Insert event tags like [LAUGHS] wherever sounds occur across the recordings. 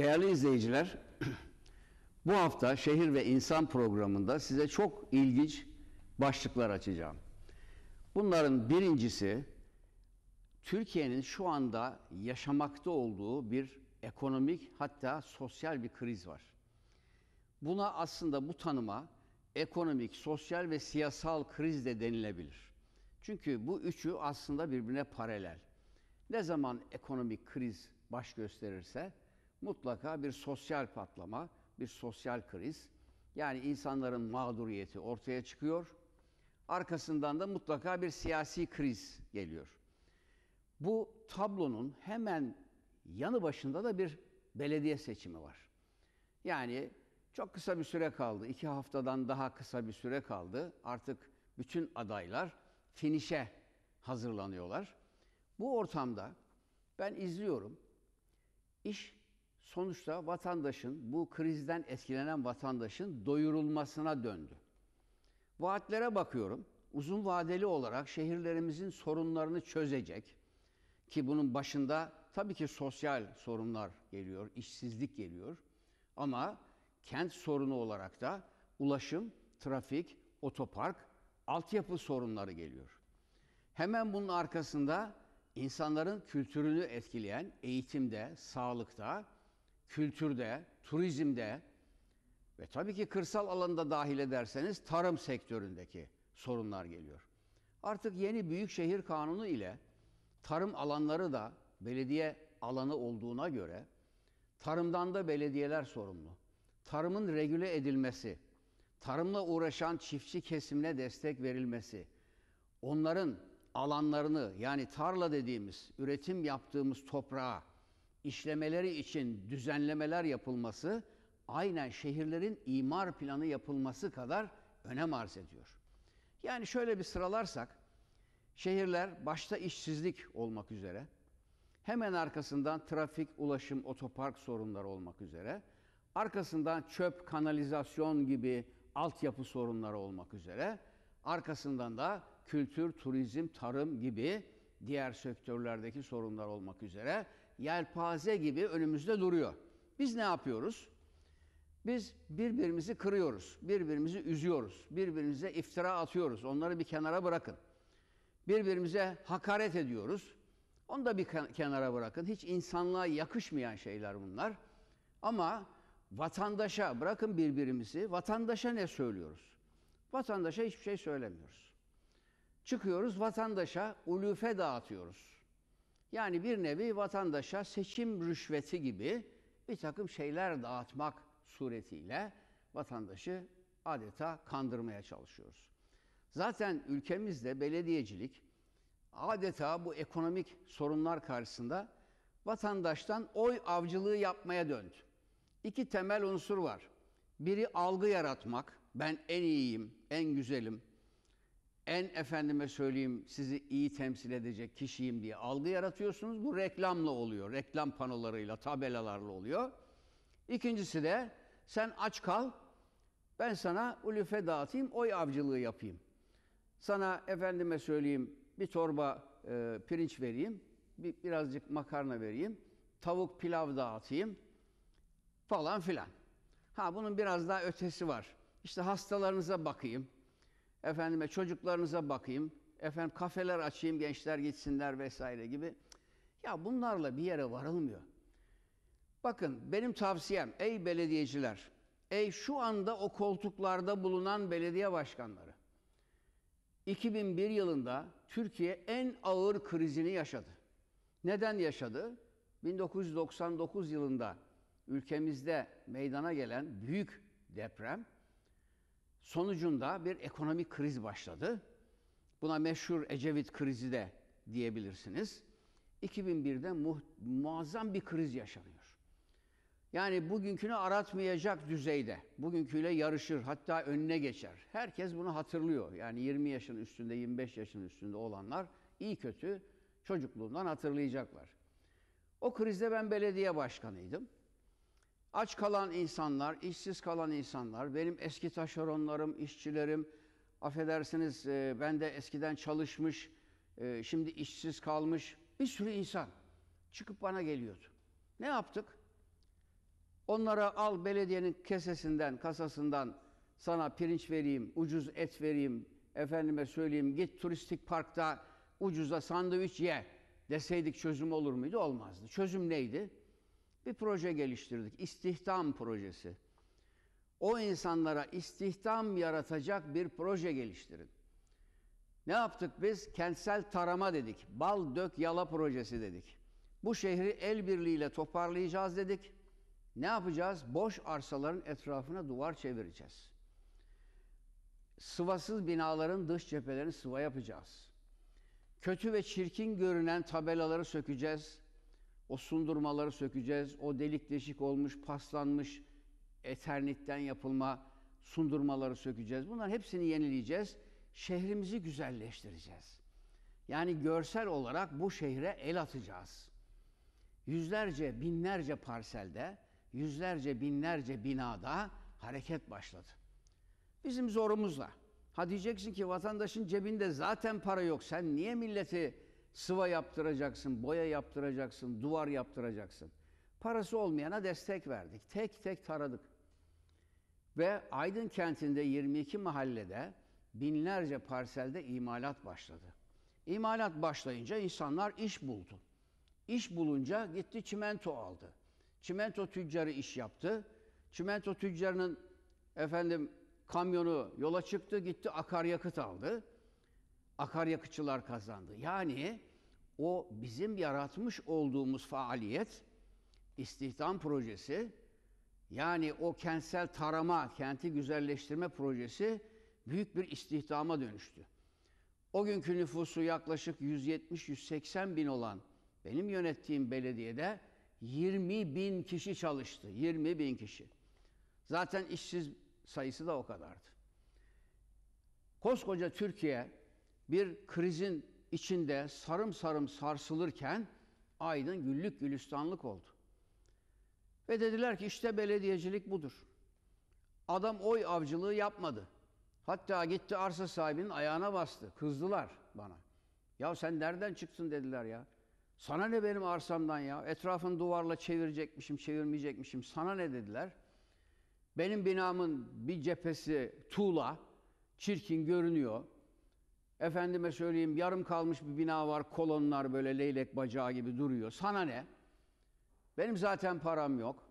Değerli izleyiciler, [CLEARS THROAT] bu hafta Şehir ve İnsan programında size çok ilginç başlıklar açacağım. Bunların birincisi Türkiye'nin şu anda yaşamakta olduğu bir ekonomik hatta sosyal bir kriz var. Buna aslında bu tanıma ekonomik, sosyal ve siyasal kriz de denilebilir. Çünkü bu üçü aslında birbirine paralel. Ne zaman ekonomik kriz baş gösterirse mutlaka bir sosyal patlama, bir sosyal kriz. Yani insanların mağduriyeti ortaya çıkıyor. Arkasından da mutlaka bir siyasi kriz geliyor. Bu tablonun hemen yanı başında da bir belediye seçimi var. Yani çok kısa bir süre kaldı. iki haftadan daha kısa bir süre kaldı. Artık bütün adaylar finişe hazırlanıyorlar. Bu ortamda ben izliyorum. İş sonuçta vatandaşın, bu krizden etkilenen vatandaşın doyurulmasına döndü. Vaatlere bakıyorum. Uzun vadeli olarak şehirlerimizin sorunlarını çözecek ki bunun başında tabii ki sosyal sorunlar geliyor, işsizlik geliyor. Ama kent sorunu olarak da ulaşım, trafik, otopark, altyapı sorunları geliyor. Hemen bunun arkasında insanların kültürünü etkileyen eğitimde, sağlıkta, kültürde, turizmde ve tabii ki kırsal alanda dahil ederseniz tarım sektöründeki sorunlar geliyor. Artık yeni büyükşehir kanunu ile tarım alanları da belediye alanı olduğuna göre tarımdan da belediyeler sorumlu. Tarımın regüle edilmesi, tarımla uğraşan çiftçi kesimine destek verilmesi, onların alanlarını yani tarla dediğimiz üretim yaptığımız toprağa işlemeleri için düzenlemeler yapılması aynen şehirlerin imar planı yapılması kadar önem arz ediyor. Yani şöyle bir sıralarsak şehirler başta işsizlik olmak üzere hemen arkasından trafik, ulaşım, otopark sorunları olmak üzere arkasından çöp, kanalizasyon gibi altyapı sorunları olmak üzere arkasından da kültür, turizm, tarım gibi diğer sektörlerdeki sorunlar olmak üzere yelpaze gibi önümüzde duruyor. Biz ne yapıyoruz? Biz birbirimizi kırıyoruz, birbirimizi üzüyoruz, birbirimize iftira atıyoruz. Onları bir kenara bırakın. Birbirimize hakaret ediyoruz. Onu da bir kenara bırakın. Hiç insanlığa yakışmayan şeyler bunlar. Ama vatandaşa bırakın birbirimizi. Vatandaşa ne söylüyoruz? Vatandaşa hiçbir şey söylemiyoruz. Çıkıyoruz vatandaşa ulufe dağıtıyoruz. Yani bir nevi vatandaşa seçim rüşveti gibi bir takım şeyler dağıtmak suretiyle vatandaşı adeta kandırmaya çalışıyoruz. Zaten ülkemizde belediyecilik adeta bu ekonomik sorunlar karşısında vatandaştan oy avcılığı yapmaya döndü. İki temel unsur var. Biri algı yaratmak, ben en iyiyim, en güzelim, en efendime söyleyeyim sizi iyi temsil edecek kişiyim diye algı yaratıyorsunuz. Bu reklamla oluyor. Reklam panolarıyla, tabelalarla oluyor. İkincisi de sen aç kal, ben sana ulüfe dağıtayım, oy avcılığı yapayım. Sana efendime söyleyeyim bir torba e, pirinç vereyim, bir, birazcık makarna vereyim, tavuk pilav dağıtayım falan filan. Ha bunun biraz daha ötesi var. İşte hastalarınıza bakayım, efendime çocuklarınıza bakayım, efendim kafeler açayım gençler gitsinler vesaire gibi. Ya bunlarla bir yere varılmıyor. Bakın benim tavsiyem ey belediyeciler, ey şu anda o koltuklarda bulunan belediye başkanları. 2001 yılında Türkiye en ağır krizini yaşadı. Neden yaşadı? 1999 yılında ülkemizde meydana gelen büyük deprem Sonucunda bir ekonomik kriz başladı. Buna meşhur Ecevit krizi de diyebilirsiniz. 2001'de mu muazzam bir kriz yaşanıyor. Yani bugünkünü aratmayacak düzeyde, bugünküyle yarışır, hatta önüne geçer. Herkes bunu hatırlıyor. Yani 20 yaşın üstünde, 25 yaşın üstünde olanlar iyi kötü çocukluğundan hatırlayacaklar. O krizde ben belediye başkanıydım. Aç kalan insanlar, işsiz kalan insanlar, benim eski taşeronlarım, işçilerim, affedersiniz e, ben de eskiden çalışmış, e, şimdi işsiz kalmış bir sürü insan çıkıp bana geliyordu. Ne yaptık? Onlara al belediyenin kesesinden, kasasından sana pirinç vereyim, ucuz et vereyim, efendime söyleyeyim git turistik parkta ucuza sandviç ye deseydik çözüm olur muydu? Olmazdı. Çözüm neydi? bir proje geliştirdik. İstihdam projesi. O insanlara istihdam yaratacak bir proje geliştirin. Ne yaptık biz? Kentsel tarama dedik. Bal dök yala projesi dedik. Bu şehri el birliğiyle toparlayacağız dedik. Ne yapacağız? Boş arsaların etrafına duvar çevireceğiz. Sıvasız binaların dış cephelerini sıva yapacağız. Kötü ve çirkin görünen tabelaları sökeceğiz. O sundurmaları sökeceğiz. O delik deşik olmuş, paslanmış eternitten yapılma sundurmaları sökeceğiz. Bunların hepsini yenileyeceğiz. Şehrimizi güzelleştireceğiz. Yani görsel olarak bu şehre el atacağız. Yüzlerce, binlerce parselde, yüzlerce, binlerce binada hareket başladı. Bizim zorumuzla. Ha diyeceksin ki vatandaşın cebinde zaten para yok. Sen niye milleti sıva yaptıracaksın, boya yaptıracaksın, duvar yaptıracaksın. Parası olmayana destek verdik. Tek tek taradık. Ve Aydın kentinde 22 mahallede binlerce parselde imalat başladı. İmalat başlayınca insanlar iş buldu. İş bulunca gitti çimento aldı. Çimento tüccarı iş yaptı. Çimento tüccarının efendim kamyonu yola çıktı gitti akaryakıt aldı akaryakıtçılar kazandı. Yani o bizim yaratmış olduğumuz faaliyet, istihdam projesi, yani o kentsel tarama, kenti güzelleştirme projesi büyük bir istihdama dönüştü. O günkü nüfusu yaklaşık 170-180 bin olan benim yönettiğim belediyede 20 bin kişi çalıştı. 20 bin kişi. Zaten işsiz sayısı da o kadardı. Koskoca Türkiye bir krizin içinde sarım sarım sarsılırken Aydın güllük gülistanlık oldu. Ve dediler ki işte belediyecilik budur. Adam oy avcılığı yapmadı. Hatta gitti arsa sahibinin ayağına bastı. Kızdılar bana. Ya sen nereden çıksın dediler ya. Sana ne benim arsamdan ya? Etrafını duvarla çevirecekmişim, çevirmeyecekmişim. Sana ne dediler? Benim binamın bir cephesi tuğla, çirkin görünüyor. Efendime söyleyeyim yarım kalmış bir bina var, kolonlar böyle leylek bacağı gibi duruyor. Sana ne? Benim zaten param yok.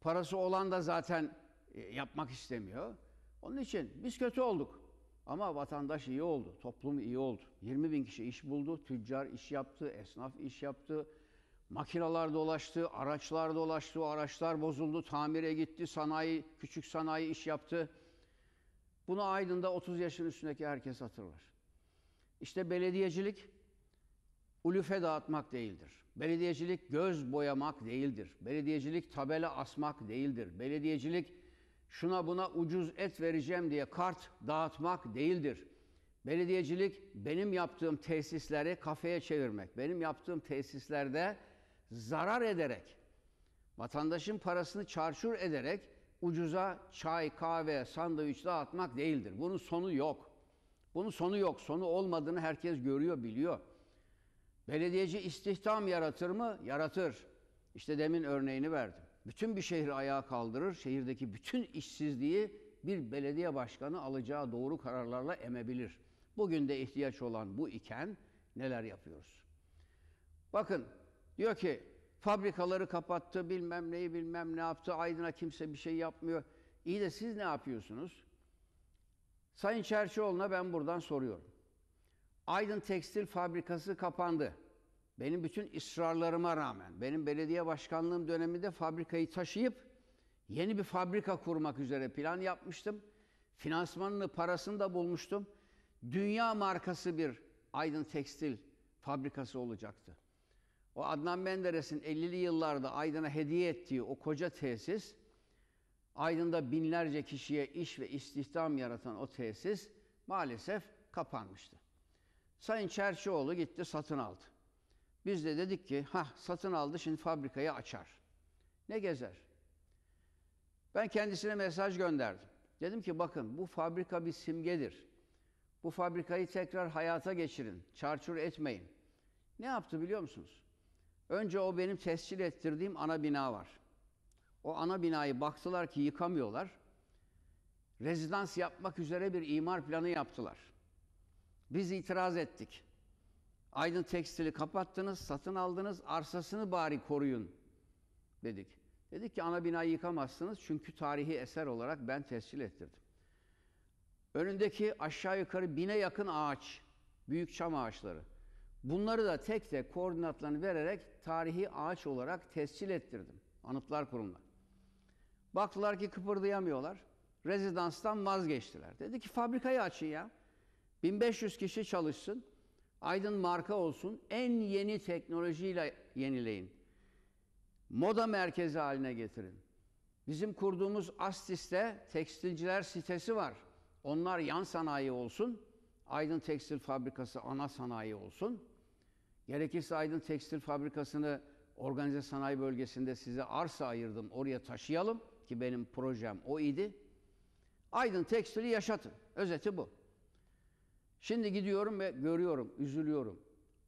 Parası olan da zaten e, yapmak istemiyor. Onun için biz kötü olduk. Ama vatandaş iyi oldu, toplum iyi oldu. 20 bin kişi iş buldu, tüccar iş yaptı, esnaf iş yaptı. makinalar dolaştı, araçlar dolaştı, o araçlar bozuldu, tamire gitti, sanayi, küçük sanayi iş yaptı. Bunu Aydın'da 30 yaşın üstündeki herkes hatırlar. İşte belediyecilik ulüfe dağıtmak değildir. Belediyecilik göz boyamak değildir. Belediyecilik tabela asmak değildir. Belediyecilik şuna buna ucuz et vereceğim diye kart dağıtmak değildir. Belediyecilik benim yaptığım tesisleri kafeye çevirmek. Benim yaptığım tesislerde zarar ederek, vatandaşın parasını çarşur ederek ucuza çay, kahve, sandviç dağıtmak değildir. Bunun sonu yok.'' Bunun sonu yok. Sonu olmadığını herkes görüyor, biliyor. Belediyeci istihdam yaratır mı? Yaratır. İşte demin örneğini verdim. Bütün bir şehri ayağa kaldırır, şehirdeki bütün işsizliği bir belediye başkanı alacağı doğru kararlarla emebilir. Bugün de ihtiyaç olan bu iken neler yapıyoruz? Bakın diyor ki fabrikaları kapattı, bilmem neyi bilmem ne yaptı, Aydın'a kimse bir şey yapmıyor. İyi de siz ne yapıyorsunuz? Sayın Çerçioğlu'na ben buradan soruyorum. Aydın Tekstil Fabrikası kapandı. Benim bütün ısrarlarıma rağmen, benim belediye başkanlığım döneminde fabrikayı taşıyıp yeni bir fabrika kurmak üzere plan yapmıştım. Finansmanını, parasını da bulmuştum. Dünya markası bir Aydın Tekstil fabrikası olacaktı. O Adnan Menderes'in 50'li yıllarda Aydın'a hediye ettiği o koca tesis Aydın'da binlerce kişiye iş ve istihdam yaratan o tesis maalesef kapanmıştı. Sayın Çerçioğlu gitti satın aldı. Biz de dedik ki ha satın aldı şimdi fabrikayı açar. Ne gezer? Ben kendisine mesaj gönderdim. Dedim ki bakın bu fabrika bir simgedir. Bu fabrikayı tekrar hayata geçirin. Çarçur etmeyin. Ne yaptı biliyor musunuz? Önce o benim tescil ettirdiğim ana bina var. O ana binayı baktılar ki yıkamıyorlar. Rezidans yapmak üzere bir imar planı yaptılar. Biz itiraz ettik. Aydın Tekstil'i kapattınız, satın aldınız, arsasını bari koruyun dedik. Dedik ki ana binayı yıkamazsınız çünkü tarihi eser olarak ben tescil ettirdim. Önündeki aşağı yukarı bine yakın ağaç, büyük çam ağaçları. Bunları da tek tek koordinatlarını vererek tarihi ağaç olarak tescil ettirdim. Anıtlar Kurumu'na. Baktılar ki kıpırdayamıyorlar. Rezidanstan vazgeçtiler. Dedi ki fabrikayı açın ya. 1500 kişi çalışsın. Aydın marka olsun. En yeni teknolojiyle yenileyin. Moda merkezi haline getirin. Bizim kurduğumuz Astis'te tekstilciler sitesi var. Onlar yan sanayi olsun. Aydın Tekstil Fabrikası ana sanayi olsun. Gerekirse Aydın Tekstil Fabrikası'nı organize sanayi bölgesinde size arsa ayırdım. Oraya taşıyalım ki benim projem o idi. Aydın tekstili yaşatın. Özeti bu. Şimdi gidiyorum ve görüyorum, üzülüyorum.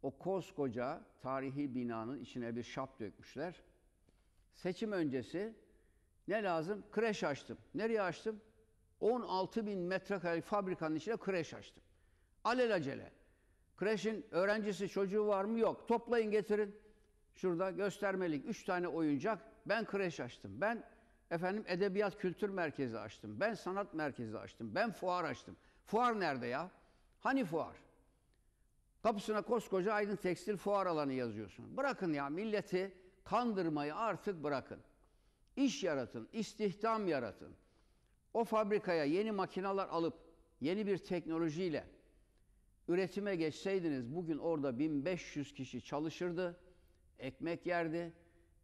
O koskoca tarihi binanın içine bir şap dökmüşler. Seçim öncesi ne lazım? Kreş açtım. Nereye açtım? 16 bin metrekare fabrikanın içine kreş açtım. Alelacele. Kreşin öğrencisi çocuğu var mı? Yok. Toplayın getirin. Şurada göstermelik üç tane oyuncak. Ben kreş açtım. Ben efendim edebiyat kültür merkezi açtım. Ben sanat merkezi açtım. Ben fuar açtım. Fuar nerede ya? Hani fuar? Kapısına koskoca Aydın Tekstil fuar alanı yazıyorsun. Bırakın ya milleti kandırmayı artık bırakın. İş yaratın, istihdam yaratın. O fabrikaya yeni makinalar alıp yeni bir teknolojiyle üretime geçseydiniz bugün orada 1500 kişi çalışırdı, ekmek yerdi.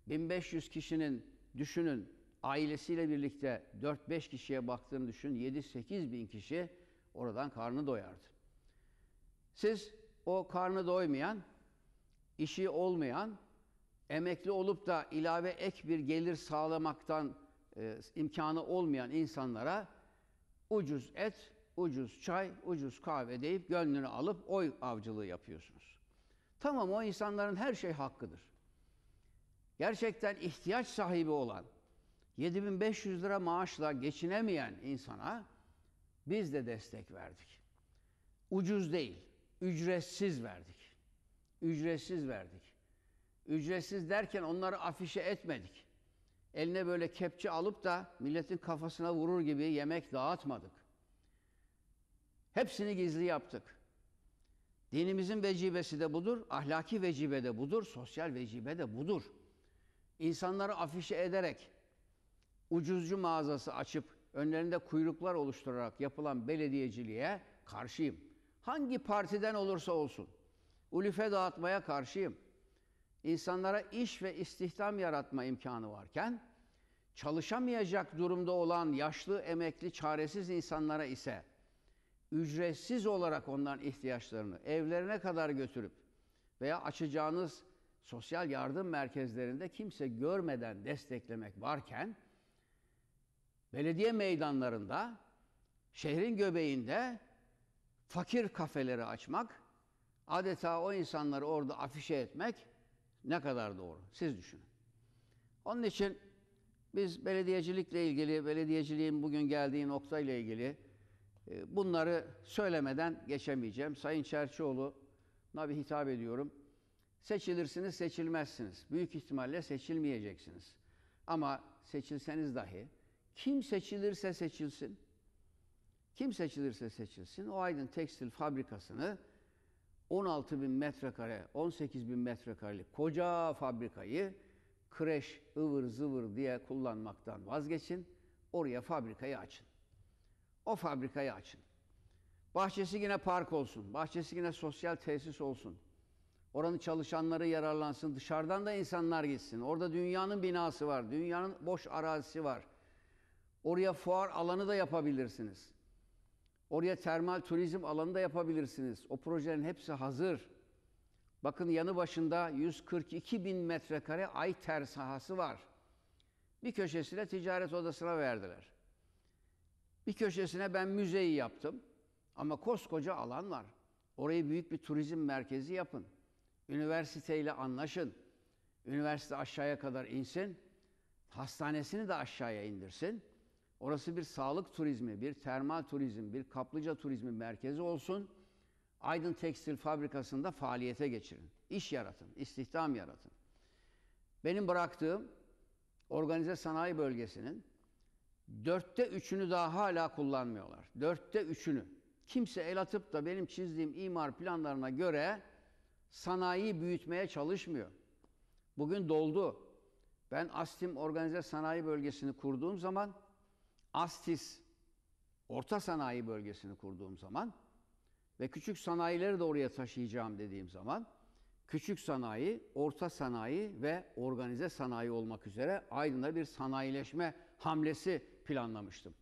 1500 kişinin düşünün ailesiyle birlikte 4-5 kişiye baktığını düşün, 7-8 bin kişi oradan karnı doyardı. Siz o karnı doymayan, işi olmayan, emekli olup da ilave ek bir gelir sağlamaktan e, imkanı olmayan insanlara ucuz et, ucuz çay, ucuz kahve deyip gönlünü alıp oy avcılığı yapıyorsunuz. Tamam o insanların her şey hakkıdır. Gerçekten ihtiyaç sahibi olan, 7500 lira maaşla geçinemeyen insana biz de destek verdik. Ucuz değil, ücretsiz verdik. Ücretsiz verdik. Ücretsiz derken onları afişe etmedik. Eline böyle kepçe alıp da milletin kafasına vurur gibi yemek dağıtmadık. Hepsini gizli yaptık. Dinimizin vecibesi de budur, ahlaki vecibe de budur, sosyal vecibe de budur. İnsanları afişe ederek, ucuzcu mağazası açıp önlerinde kuyruklar oluşturarak yapılan belediyeciliğe karşıyım. Hangi partiden olursa olsun ulüfe dağıtmaya karşıyım. İnsanlara iş ve istihdam yaratma imkanı varken çalışamayacak durumda olan yaşlı, emekli, çaresiz insanlara ise ücretsiz olarak onların ihtiyaçlarını evlerine kadar götürüp veya açacağınız sosyal yardım merkezlerinde kimse görmeden desteklemek varken belediye meydanlarında, şehrin göbeğinde fakir kafeleri açmak, adeta o insanları orada afişe etmek ne kadar doğru? Siz düşünün. Onun için biz belediyecilikle ilgili, belediyeciliğin bugün geldiği noktayla ilgili e, bunları söylemeden geçemeyeceğim. Sayın Çerçioğlu'na bir hitap ediyorum. Seçilirsiniz, seçilmezsiniz. Büyük ihtimalle seçilmeyeceksiniz. Ama seçilseniz dahi kim seçilirse seçilsin, kim seçilirse seçilsin o Aydın Tekstil Fabrikası'nı 16 bin metrekare, 18 bin metrekarelik koca fabrikayı kreş ıvır zıvır diye kullanmaktan vazgeçin. Oraya fabrikayı açın. O fabrikayı açın. Bahçesi yine park olsun. Bahçesi yine sosyal tesis olsun. Oranın çalışanları yararlansın. Dışarıdan da insanlar gitsin. Orada dünyanın binası var. Dünyanın boş arazisi var. Oraya fuar alanı da yapabilirsiniz. Oraya termal turizm alanı da yapabilirsiniz. O projenin hepsi hazır. Bakın yanı başında 142 bin metrekare Ayter sahası var. Bir köşesine ticaret odasına verdiler. Bir köşesine ben müzeyi yaptım. Ama koskoca alan var. Orayı büyük bir turizm merkezi yapın. Üniversiteyle anlaşın. Üniversite aşağıya kadar insin. Hastanesini de aşağıya indirsin. Orası bir sağlık turizmi, bir termal turizm, bir kaplıca turizmi merkezi olsun. Aydın Tekstil Fabrikası'nda faaliyete geçirin. İş yaratın, istihdam yaratın. Benim bıraktığım organize sanayi bölgesinin dörtte üçünü daha hala kullanmıyorlar. Dörtte üçünü. Kimse el atıp da benim çizdiğim imar planlarına göre sanayiyi büyütmeye çalışmıyor. Bugün doldu. Ben Astim Organize Sanayi Bölgesi'ni kurduğum zaman Astis orta sanayi bölgesini kurduğum zaman ve küçük sanayileri de oraya taşıyacağım dediğim zaman küçük sanayi, orta sanayi ve organize sanayi olmak üzere Aydın'da bir sanayileşme hamlesi planlamıştım.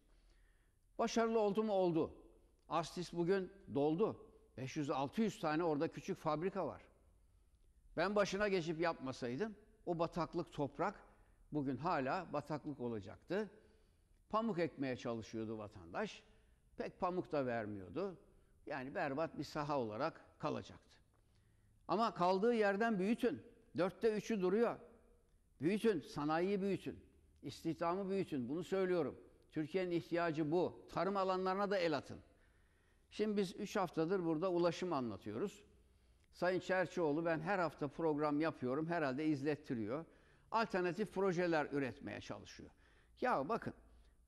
Başarılı oldu mu? Oldu. Astis bugün doldu. 500-600 tane orada küçük fabrika var. Ben başına geçip yapmasaydım o bataklık toprak bugün hala bataklık olacaktı. Pamuk ekmeye çalışıyordu vatandaş. Pek pamuk da vermiyordu. Yani berbat bir saha olarak kalacaktı. Ama kaldığı yerden büyütün. Dörtte üçü duruyor. Büyütün, sanayiyi büyütün. istihdamı büyütün. Bunu söylüyorum. Türkiye'nin ihtiyacı bu. Tarım alanlarına da el atın. Şimdi biz üç haftadır burada ulaşım anlatıyoruz. Sayın Çerçioğlu ben her hafta program yapıyorum. Herhalde izlettiriyor. Alternatif projeler üretmeye çalışıyor. Ya bakın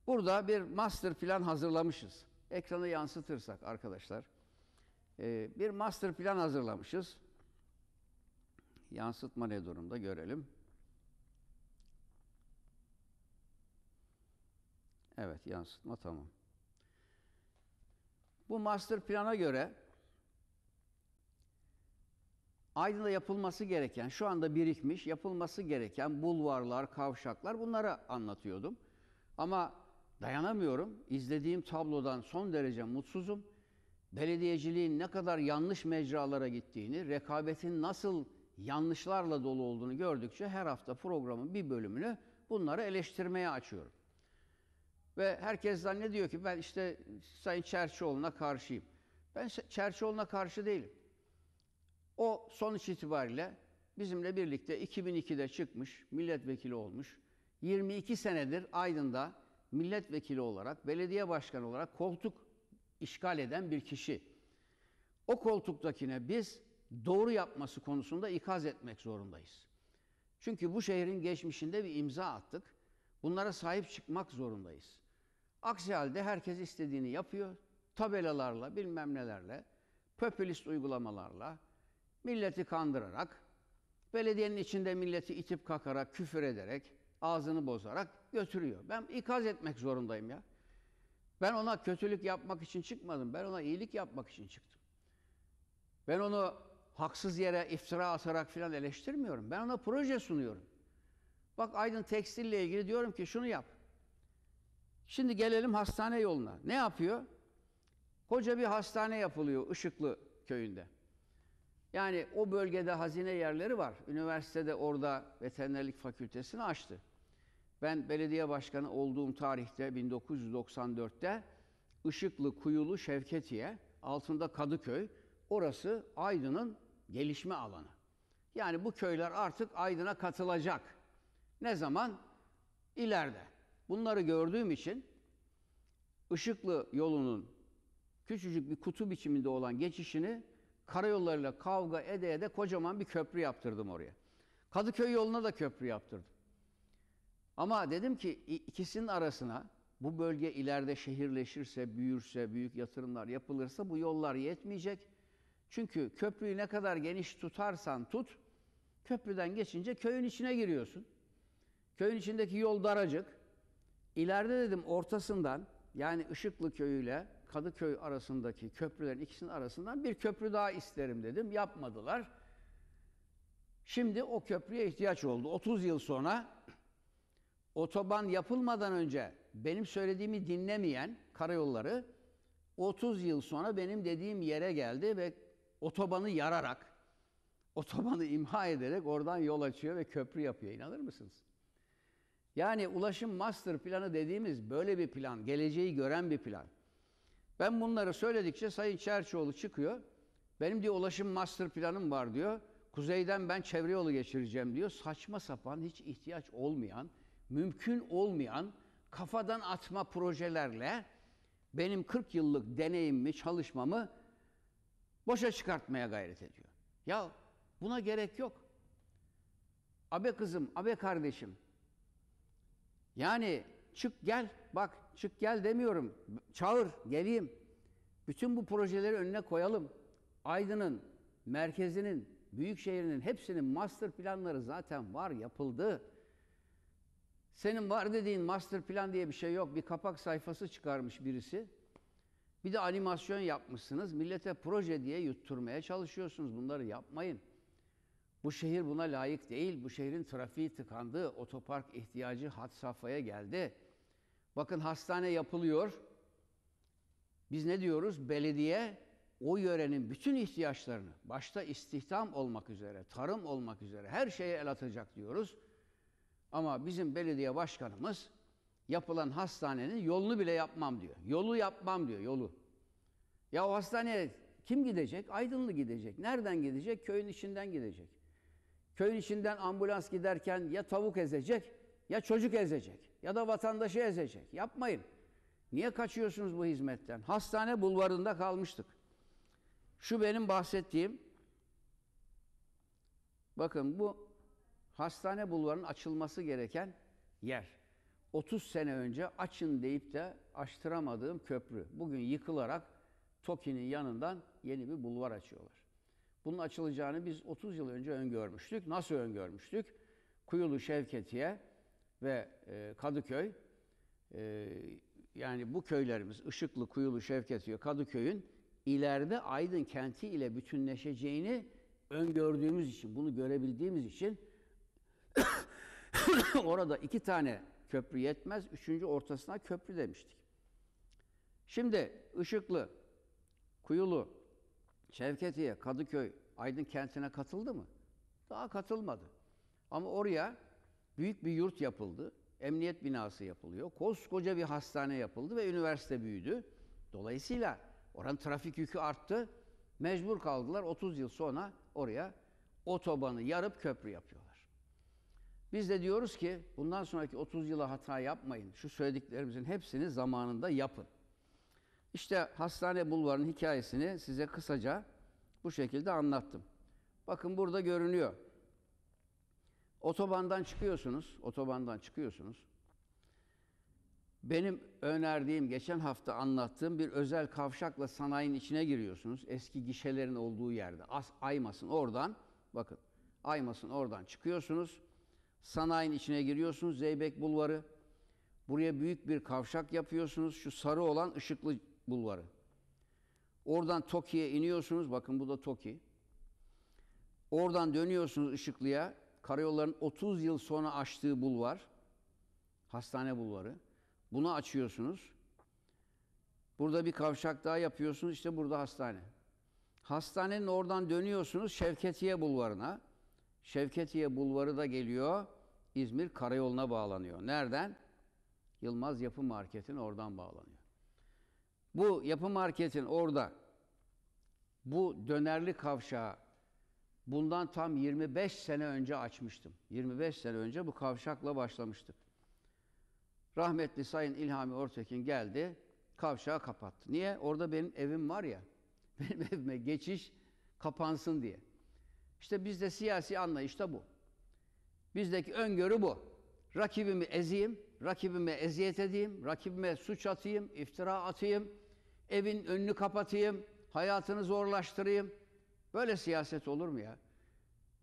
Burada bir master plan hazırlamışız. Ekranı yansıtırsak arkadaşlar. Ee, bir master plan hazırlamışız. Yansıtma ne durumda görelim. Evet yansıtma tamam. Bu master plana göre Aydın'da yapılması gereken, şu anda birikmiş yapılması gereken bulvarlar, kavşaklar bunları anlatıyordum. Ama dayanamıyorum. İzlediğim tablodan son derece mutsuzum. Belediyeciliğin ne kadar yanlış mecralara gittiğini, rekabetin nasıl yanlışlarla dolu olduğunu gördükçe her hafta programın bir bölümünü bunları eleştirmeye açıyorum. Ve herkes zannediyor ki ben işte Sayın Çerçioğlu'na karşıyım. Ben Çerçioğlu'na karşı değilim. O sonuç itibariyle bizimle birlikte 2002'de çıkmış, milletvekili olmuş. 22 senedir Aydın'da milletvekili olarak, belediye başkanı olarak koltuk işgal eden bir kişi. O koltuktakine biz doğru yapması konusunda ikaz etmek zorundayız. Çünkü bu şehrin geçmişinde bir imza attık. Bunlara sahip çıkmak zorundayız. Aksi halde herkes istediğini yapıyor. Tabelalarla, bilmem nelerle, popülist uygulamalarla, milleti kandırarak, belediyenin içinde milleti itip kakarak, küfür ederek, ağzını bozarak götürüyor. Ben ikaz etmek zorundayım ya. Ben ona kötülük yapmak için çıkmadım. Ben ona iyilik yapmak için çıktım. Ben onu haksız yere iftira atarak filan eleştirmiyorum. Ben ona proje sunuyorum. Bak Aydın ile ilgili diyorum ki şunu yap. Şimdi gelelim hastane yoluna. Ne yapıyor? Koca bir hastane yapılıyor Işıklı köyünde. Yani o bölgede hazine yerleri var. Üniversitede orada veterinerlik fakültesini açtı. Ben belediye başkanı olduğum tarihte 1994'te Işıklı Kuyulu Şevketiye, altında Kadıköy, orası Aydın'ın gelişme alanı. Yani bu köyler artık Aydın'a katılacak. Ne zaman? İleride. Bunları gördüğüm için Işıklı yolunun küçücük bir kutu biçiminde olan geçişini karayollarıyla kavga ede ede kocaman bir köprü yaptırdım oraya. Kadıköy yoluna da köprü yaptırdım. Ama dedim ki ikisinin arasına bu bölge ileride şehirleşirse, büyürse, büyük yatırımlar yapılırsa bu yollar yetmeyecek. Çünkü köprüyü ne kadar geniş tutarsan tut, köprüden geçince köyün içine giriyorsun. Köyün içindeki yol daracık. İleride dedim ortasından yani Işıklı ile Kadıköy arasındaki köprülerin ikisinin arasından bir köprü daha isterim dedim. Yapmadılar. Şimdi o köprüye ihtiyaç oldu. 30 yıl sonra otoban yapılmadan önce benim söylediğimi dinlemeyen karayolları 30 yıl sonra benim dediğim yere geldi ve otobanı yararak, [LAUGHS] otobanı imha ederek oradan yol açıyor ve köprü yapıyor. İnanır mısınız? Yani ulaşım master planı dediğimiz böyle bir plan, geleceği gören bir plan. Ben bunları söyledikçe Sayın Çerçoğlu çıkıyor. Benim diye ulaşım master planım var diyor. Kuzeyden ben çevre yolu geçireceğim diyor. Saçma sapan hiç ihtiyaç olmayan mümkün olmayan kafadan atma projelerle benim 40 yıllık deneyimimi, çalışmamı boşa çıkartmaya gayret ediyor. Ya buna gerek yok. Abe kızım, abe kardeşim. Yani çık gel, bak çık gel demiyorum. Çağır, geleyim. Bütün bu projeleri önüne koyalım. Aydın'ın, merkezinin, büyük şehrinin hepsinin master planları zaten var, yapıldı. Senin var dediğin master plan diye bir şey yok. Bir kapak sayfası çıkarmış birisi. Bir de animasyon yapmışsınız. Millete proje diye yutturmaya çalışıyorsunuz. Bunları yapmayın. Bu şehir buna layık değil. Bu şehrin trafiği tıkandı. Otopark ihtiyacı hat safhaya geldi. Bakın hastane yapılıyor. Biz ne diyoruz? Belediye o yörenin bütün ihtiyaçlarını, başta istihdam olmak üzere, tarım olmak üzere her şeye el atacak diyoruz. Ama bizim belediye başkanımız yapılan hastanenin yolunu bile yapmam diyor. Yolu yapmam diyor, yolu. Ya o hastaneye kim gidecek? Aydınlı gidecek. Nereden gidecek? Köyün içinden gidecek. Köyün içinden ambulans giderken ya tavuk ezecek, ya çocuk ezecek, ya da vatandaşı ezecek. Yapmayın. Niye kaçıyorsunuz bu hizmetten? Hastane bulvarında kalmıştık. Şu benim bahsettiğim, bakın bu hastane bulvarının açılması gereken yer. 30 sene önce açın deyip de açtıramadığım köprü. Bugün yıkılarak TOKİ'nin yanından yeni bir bulvar açıyorlar. Bunun açılacağını biz 30 yıl önce öngörmüştük. Nasıl öngörmüştük? Kuyulu Şevketiye ve e, Kadıköy e, yani bu köylerimiz Işıklı, Kuyulu, Şevketiye, Kadıköy'ün ileride Aydın kenti ile bütünleşeceğini öngördüğümüz için, bunu görebildiğimiz için [COUGHS] Orada iki tane köprü yetmez, üçüncü ortasına köprü demiştik. Şimdi Işıklı, Kuyulu, Şevketiye, Kadıköy, Aydın kentine katıldı mı? Daha katılmadı. Ama oraya büyük bir yurt yapıldı. Emniyet binası yapılıyor. Koskoca bir hastane yapıldı ve üniversite büyüdü. Dolayısıyla oranın trafik yükü arttı. Mecbur kaldılar 30 yıl sonra oraya otobanı yarıp köprü yapıyor. Biz de diyoruz ki bundan sonraki 30 yıla hata yapmayın. Şu söylediklerimizin hepsini zamanında yapın. İşte hastane bulvarının hikayesini size kısaca bu şekilde anlattım. Bakın burada görünüyor. Otobandan çıkıyorsunuz, otobandan çıkıyorsunuz. Benim önerdiğim, geçen hafta anlattığım bir özel kavşakla sanayinin içine giriyorsunuz. Eski gişelerin olduğu yerde. As, Aymas'ın oradan, bakın Aymas'ın oradan çıkıyorsunuz. Sanayinin içine giriyorsunuz. Zeybek Bulvarı. Buraya büyük bir kavşak yapıyorsunuz. Şu sarı olan ışıklı Bulvarı. Oradan Toki'ye iniyorsunuz. Bakın bu da Toki. Oradan dönüyorsunuz Işıklı'ya. Karayolların 30 yıl sonra açtığı bulvar. Hastane bulvarı. Bunu açıyorsunuz. Burada bir kavşak daha yapıyorsunuz. İşte burada hastane. Hastanenin oradan dönüyorsunuz Şevketiye Bulvarı'na. Şevketiye Bulvarı da geliyor. İzmir Karayolu'na bağlanıyor. Nereden? Yılmaz Yapı Market'in oradan bağlanıyor. Bu Yapı Market'in orada bu dönerli kavşağı bundan tam 25 sene önce açmıştım. 25 sene önce bu kavşakla başlamıştık. Rahmetli Sayın İlhami Ortekin geldi, kavşağı kapattı. Niye? Orada benim evim var ya, [LAUGHS] benim evime geçiş kapansın diye. İşte bizde siyasi anlayış da bu. Bizdeki öngörü bu. Rakibimi ezeyim, rakibime eziyet edeyim, rakibime suç atayım, iftira atayım, evin önünü kapatayım, hayatını zorlaştırayım. Böyle siyaset olur mu ya?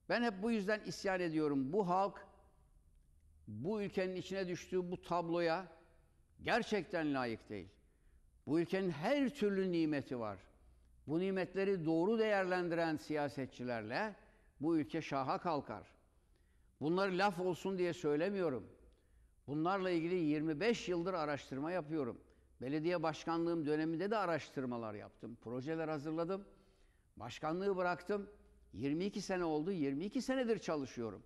Ben hep bu yüzden isyan ediyorum. Bu halk bu ülkenin içine düştüğü bu tabloya gerçekten layık değil. Bu ülkenin her türlü nimeti var. Bu nimetleri doğru değerlendiren siyasetçilerle bu ülke şaha kalkar. Bunları laf olsun diye söylemiyorum. Bunlarla ilgili 25 yıldır araştırma yapıyorum. Belediye başkanlığım döneminde de araştırmalar yaptım. Projeler hazırladım. Başkanlığı bıraktım. 22 sene oldu. 22 senedir çalışıyorum.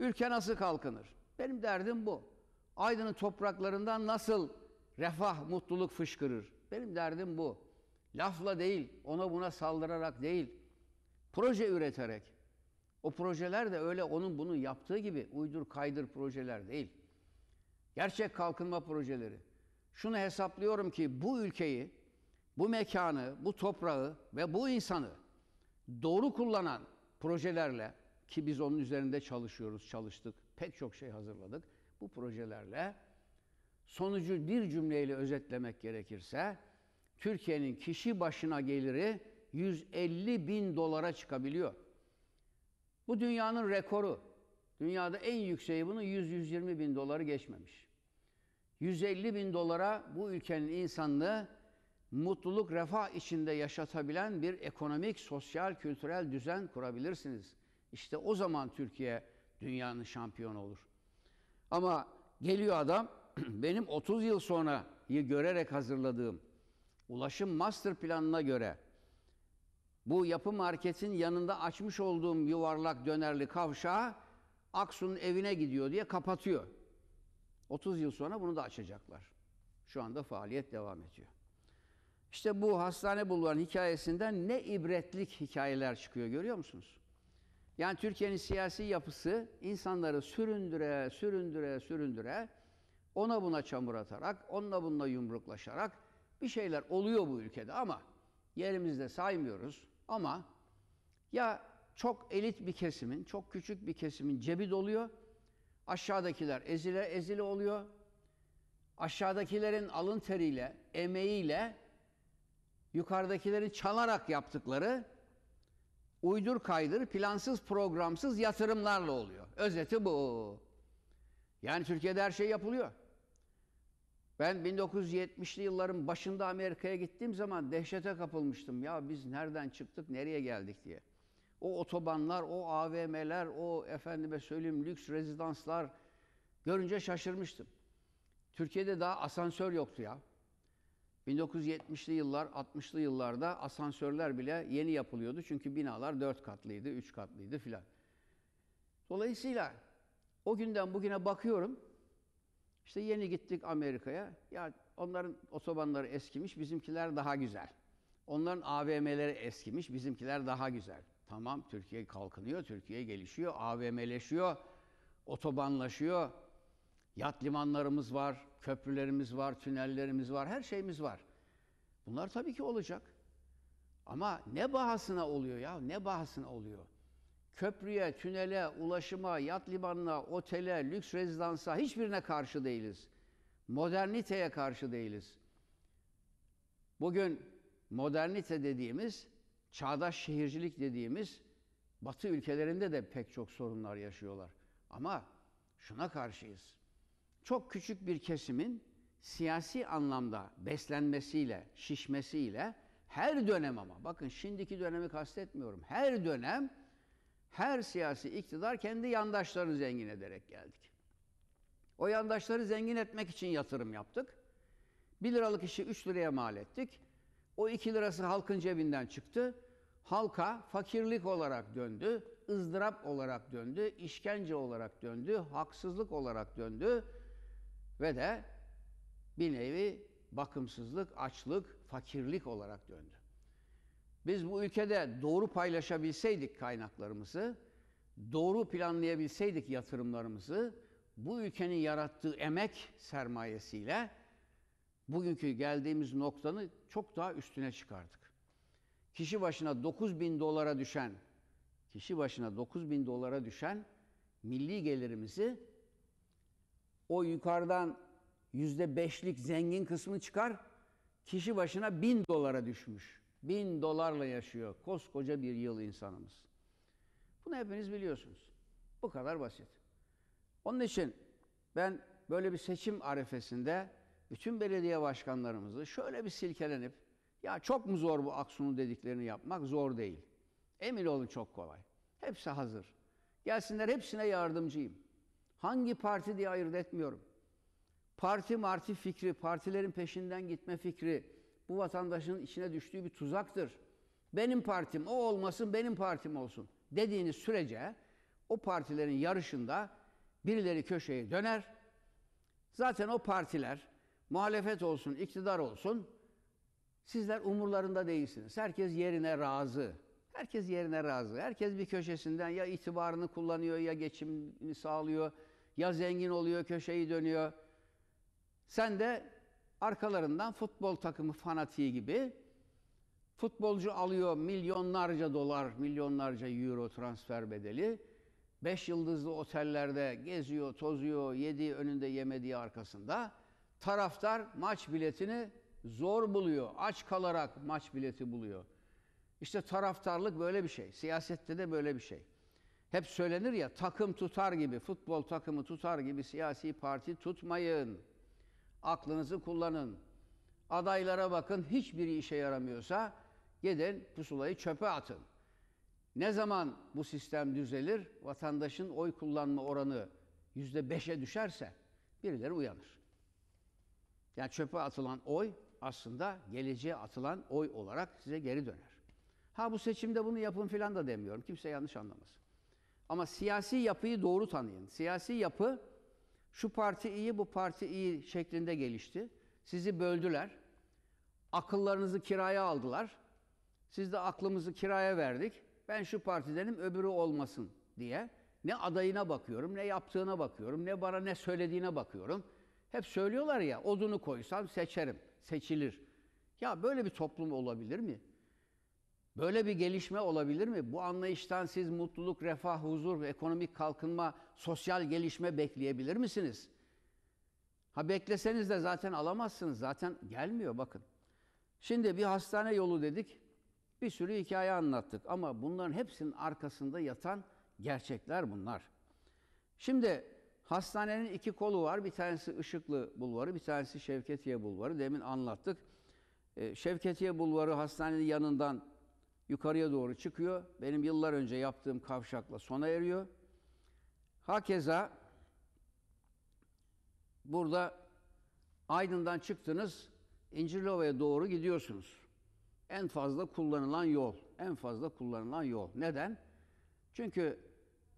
Ülke nasıl kalkınır? Benim derdim bu. Aydın'ın topraklarından nasıl refah, mutluluk fışkırır? Benim derdim bu. Lafla değil, ona buna saldırarak değil, proje üreterek, o projeler de öyle onun bunu yaptığı gibi uydur kaydır projeler değil. Gerçek kalkınma projeleri. Şunu hesaplıyorum ki bu ülkeyi, bu mekanı, bu toprağı ve bu insanı doğru kullanan projelerle ki biz onun üzerinde çalışıyoruz, çalıştık, pek çok şey hazırladık. Bu projelerle sonucu bir cümleyle özetlemek gerekirse Türkiye'nin kişi başına geliri 150 bin dolara çıkabiliyor. Bu dünyanın rekoru. Dünyada en yükseği bunu 100-120 bin doları geçmemiş. 150 bin dolara bu ülkenin insanlığı mutluluk, refah içinde yaşatabilen bir ekonomik, sosyal, kültürel düzen kurabilirsiniz. İşte o zaman Türkiye dünyanın şampiyonu olur. Ama geliyor adam [CLEARS THROAT] benim 30 yıl sonrayı görerek hazırladığım ulaşım master planına göre bu yapı marketin yanında açmış olduğum yuvarlak dönerli kavşağı Aksu'nun evine gidiyor diye kapatıyor. 30 yıl sonra bunu da açacaklar. Şu anda faaliyet devam ediyor. İşte bu hastane bulvarının hikayesinden ne ibretlik hikayeler çıkıyor görüyor musunuz? Yani Türkiye'nin siyasi yapısı insanları süründüre, süründüre, süründüre ona buna çamur atarak, onunla bununla yumruklaşarak bir şeyler oluyor bu ülkede ama yerimizde saymıyoruz. Ama ya çok elit bir kesimin, çok küçük bir kesimin cebi doluyor. Aşağıdakiler ezile ezile oluyor. Aşağıdakilerin alın teriyle, emeğiyle yukarıdakileri çalarak yaptıkları uydur kaydır, plansız programsız yatırımlarla oluyor. Özeti bu. Yani Türkiye'de her şey yapılıyor. Ben 1970'li yılların başında Amerika'ya gittiğim zaman dehşete kapılmıştım. Ya biz nereden çıktık, nereye geldik diye. O otobanlar, o AVM'ler, o efendime söyleyeyim lüks rezidanslar görünce şaşırmıştım. Türkiye'de daha asansör yoktu ya. 1970'li yıllar, 60'lı yıllarda asansörler bile yeni yapılıyordu. Çünkü binalar 4 katlıydı, 3 katlıydı filan. Dolayısıyla o günden bugüne bakıyorum. İşte yeni gittik Amerika'ya. Ya onların otobanları eskimiş, bizimkiler daha güzel. Onların AVM'leri eskimiş, bizimkiler daha güzel. Tamam Türkiye kalkınıyor, Türkiye gelişiyor, AVM'leşiyor, otobanlaşıyor. Yat limanlarımız var, köprülerimiz var, tünellerimiz var, her şeyimiz var. Bunlar tabii ki olacak. Ama ne bahasına oluyor ya, ne bahasına oluyor? köprüye, tünele, ulaşıma, yat limanına, otele, lüks rezidansa hiçbirine karşı değiliz. Moderniteye karşı değiliz. Bugün modernite dediğimiz, çağdaş şehircilik dediğimiz Batı ülkelerinde de pek çok sorunlar yaşıyorlar. Ama şuna karşıyız. Çok küçük bir kesimin siyasi anlamda beslenmesiyle, şişmesiyle her dönem ama bakın şimdiki dönemi kastetmiyorum. Her dönem her siyasi iktidar kendi yandaşlarını zengin ederek geldik. O yandaşları zengin etmek için yatırım yaptık. 1 liralık işi 3 liraya mal ettik. O 2 lirası halkın cebinden çıktı. Halka fakirlik olarak döndü, ızdırap olarak döndü, işkence olarak döndü, haksızlık olarak döndü ve de bir nevi bakımsızlık, açlık, fakirlik olarak döndü. Biz bu ülkede doğru paylaşabilseydik kaynaklarımızı, doğru planlayabilseydik yatırımlarımızı, bu ülkenin yarattığı emek sermayesiyle bugünkü geldiğimiz noktanı çok daha üstüne çıkardık. Kişi başına 9 bin dolara düşen, kişi başına 9 bin dolara düşen milli gelirimizi o yukarıdan yüzde beşlik zengin kısmı çıkar, kişi başına bin dolara düşmüş. Bin dolarla yaşıyor koskoca bir yıl insanımız. Bunu hepiniz biliyorsunuz. Bu kadar basit. Onun için ben böyle bir seçim arifesinde bütün belediye başkanlarımızı şöyle bir silkelenip ya çok mu zor bu Aksu'nun dediklerini yapmak? Zor değil. Emin olun çok kolay. Hepsi hazır. Gelsinler hepsine yardımcıyım. Hangi parti diye ayırt etmiyorum. Parti marti fikri, partilerin peşinden gitme fikri, bu vatandaşın içine düştüğü bir tuzaktır. Benim partim o olmasın, benim partim olsun dediğiniz sürece o partilerin yarışında birileri köşeye döner. Zaten o partiler muhalefet olsun, iktidar olsun sizler umurlarında değilsiniz. Herkes yerine razı. Herkes yerine razı. Herkes bir köşesinden ya itibarını kullanıyor ya geçimini sağlıyor ya zengin oluyor, köşeyi dönüyor. Sen de Arkalarından futbol takımı fanatiği gibi futbolcu alıyor milyonlarca dolar, milyonlarca euro transfer bedeli. Beş yıldızlı otellerde geziyor, tozuyor, yediği önünde yemediği arkasında. Taraftar maç biletini zor buluyor. Aç kalarak maç bileti buluyor. İşte taraftarlık böyle bir şey. Siyasette de böyle bir şey. Hep söylenir ya takım tutar gibi, futbol takımı tutar gibi siyasi parti tutmayın. Aklınızı kullanın. Adaylara bakın hiçbiri işe yaramıyorsa gidin pusulayı çöpe atın. Ne zaman bu sistem düzelir? Vatandaşın oy kullanma oranı yüzde beşe düşerse birileri uyanır. Yani çöpe atılan oy aslında geleceğe atılan oy olarak size geri döner. Ha bu seçimde bunu yapın filan da demiyorum. Kimse yanlış anlamasın. Ama siyasi yapıyı doğru tanıyın. Siyasi yapı şu parti iyi, bu parti iyi şeklinde gelişti. Sizi böldüler. Akıllarınızı kiraya aldılar. Siz de aklımızı kiraya verdik. Ben şu partidenim, öbürü olmasın diye. Ne adayına bakıyorum, ne yaptığına bakıyorum, ne bana ne söylediğine bakıyorum. Hep söylüyorlar ya, odunu koysam seçerim, seçilir. Ya böyle bir toplum olabilir mi? Böyle bir gelişme olabilir mi? Bu anlayıştan siz mutluluk, refah, huzur, ekonomik kalkınma, sosyal gelişme bekleyebilir misiniz? Ha bekleseniz de zaten alamazsınız. Zaten gelmiyor bakın. Şimdi bir hastane yolu dedik. Bir sürü hikaye anlattık ama bunların hepsinin arkasında yatan gerçekler bunlar. Şimdi hastanenin iki kolu var. Bir tanesi Işıklı Bulvarı, bir tanesi Şevketiye Bulvarı. Demin anlattık. Ee, Şevketiye Bulvarı hastanenin yanından yukarıya doğru çıkıyor. Benim yıllar önce yaptığım kavşakla sona eriyor. Hakeza burada Aydın'dan çıktınız, İncirlova'ya doğru gidiyorsunuz. En fazla kullanılan yol, en fazla kullanılan yol. Neden? Çünkü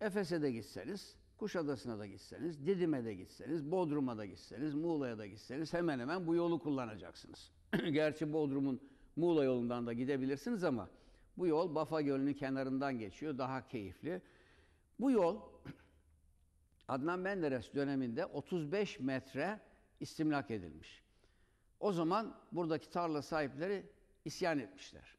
Efes'e de gitseniz, Kuşadası'na da gitseniz, Didim'e de gitseniz, Bodrum'a da gitseniz, Muğla'ya da gitseniz hemen hemen bu yolu kullanacaksınız. [CLEARS THROAT] Gerçi Bodrum'un Muğla yolundan da gidebilirsiniz ama bu yol Bafa Gölü'nün kenarından geçiyor. Daha keyifli. Bu yol [CLEARS THROAT] Adnan Menderes döneminde 35 metre istimlak edilmiş. O zaman buradaki tarla sahipleri isyan etmişler.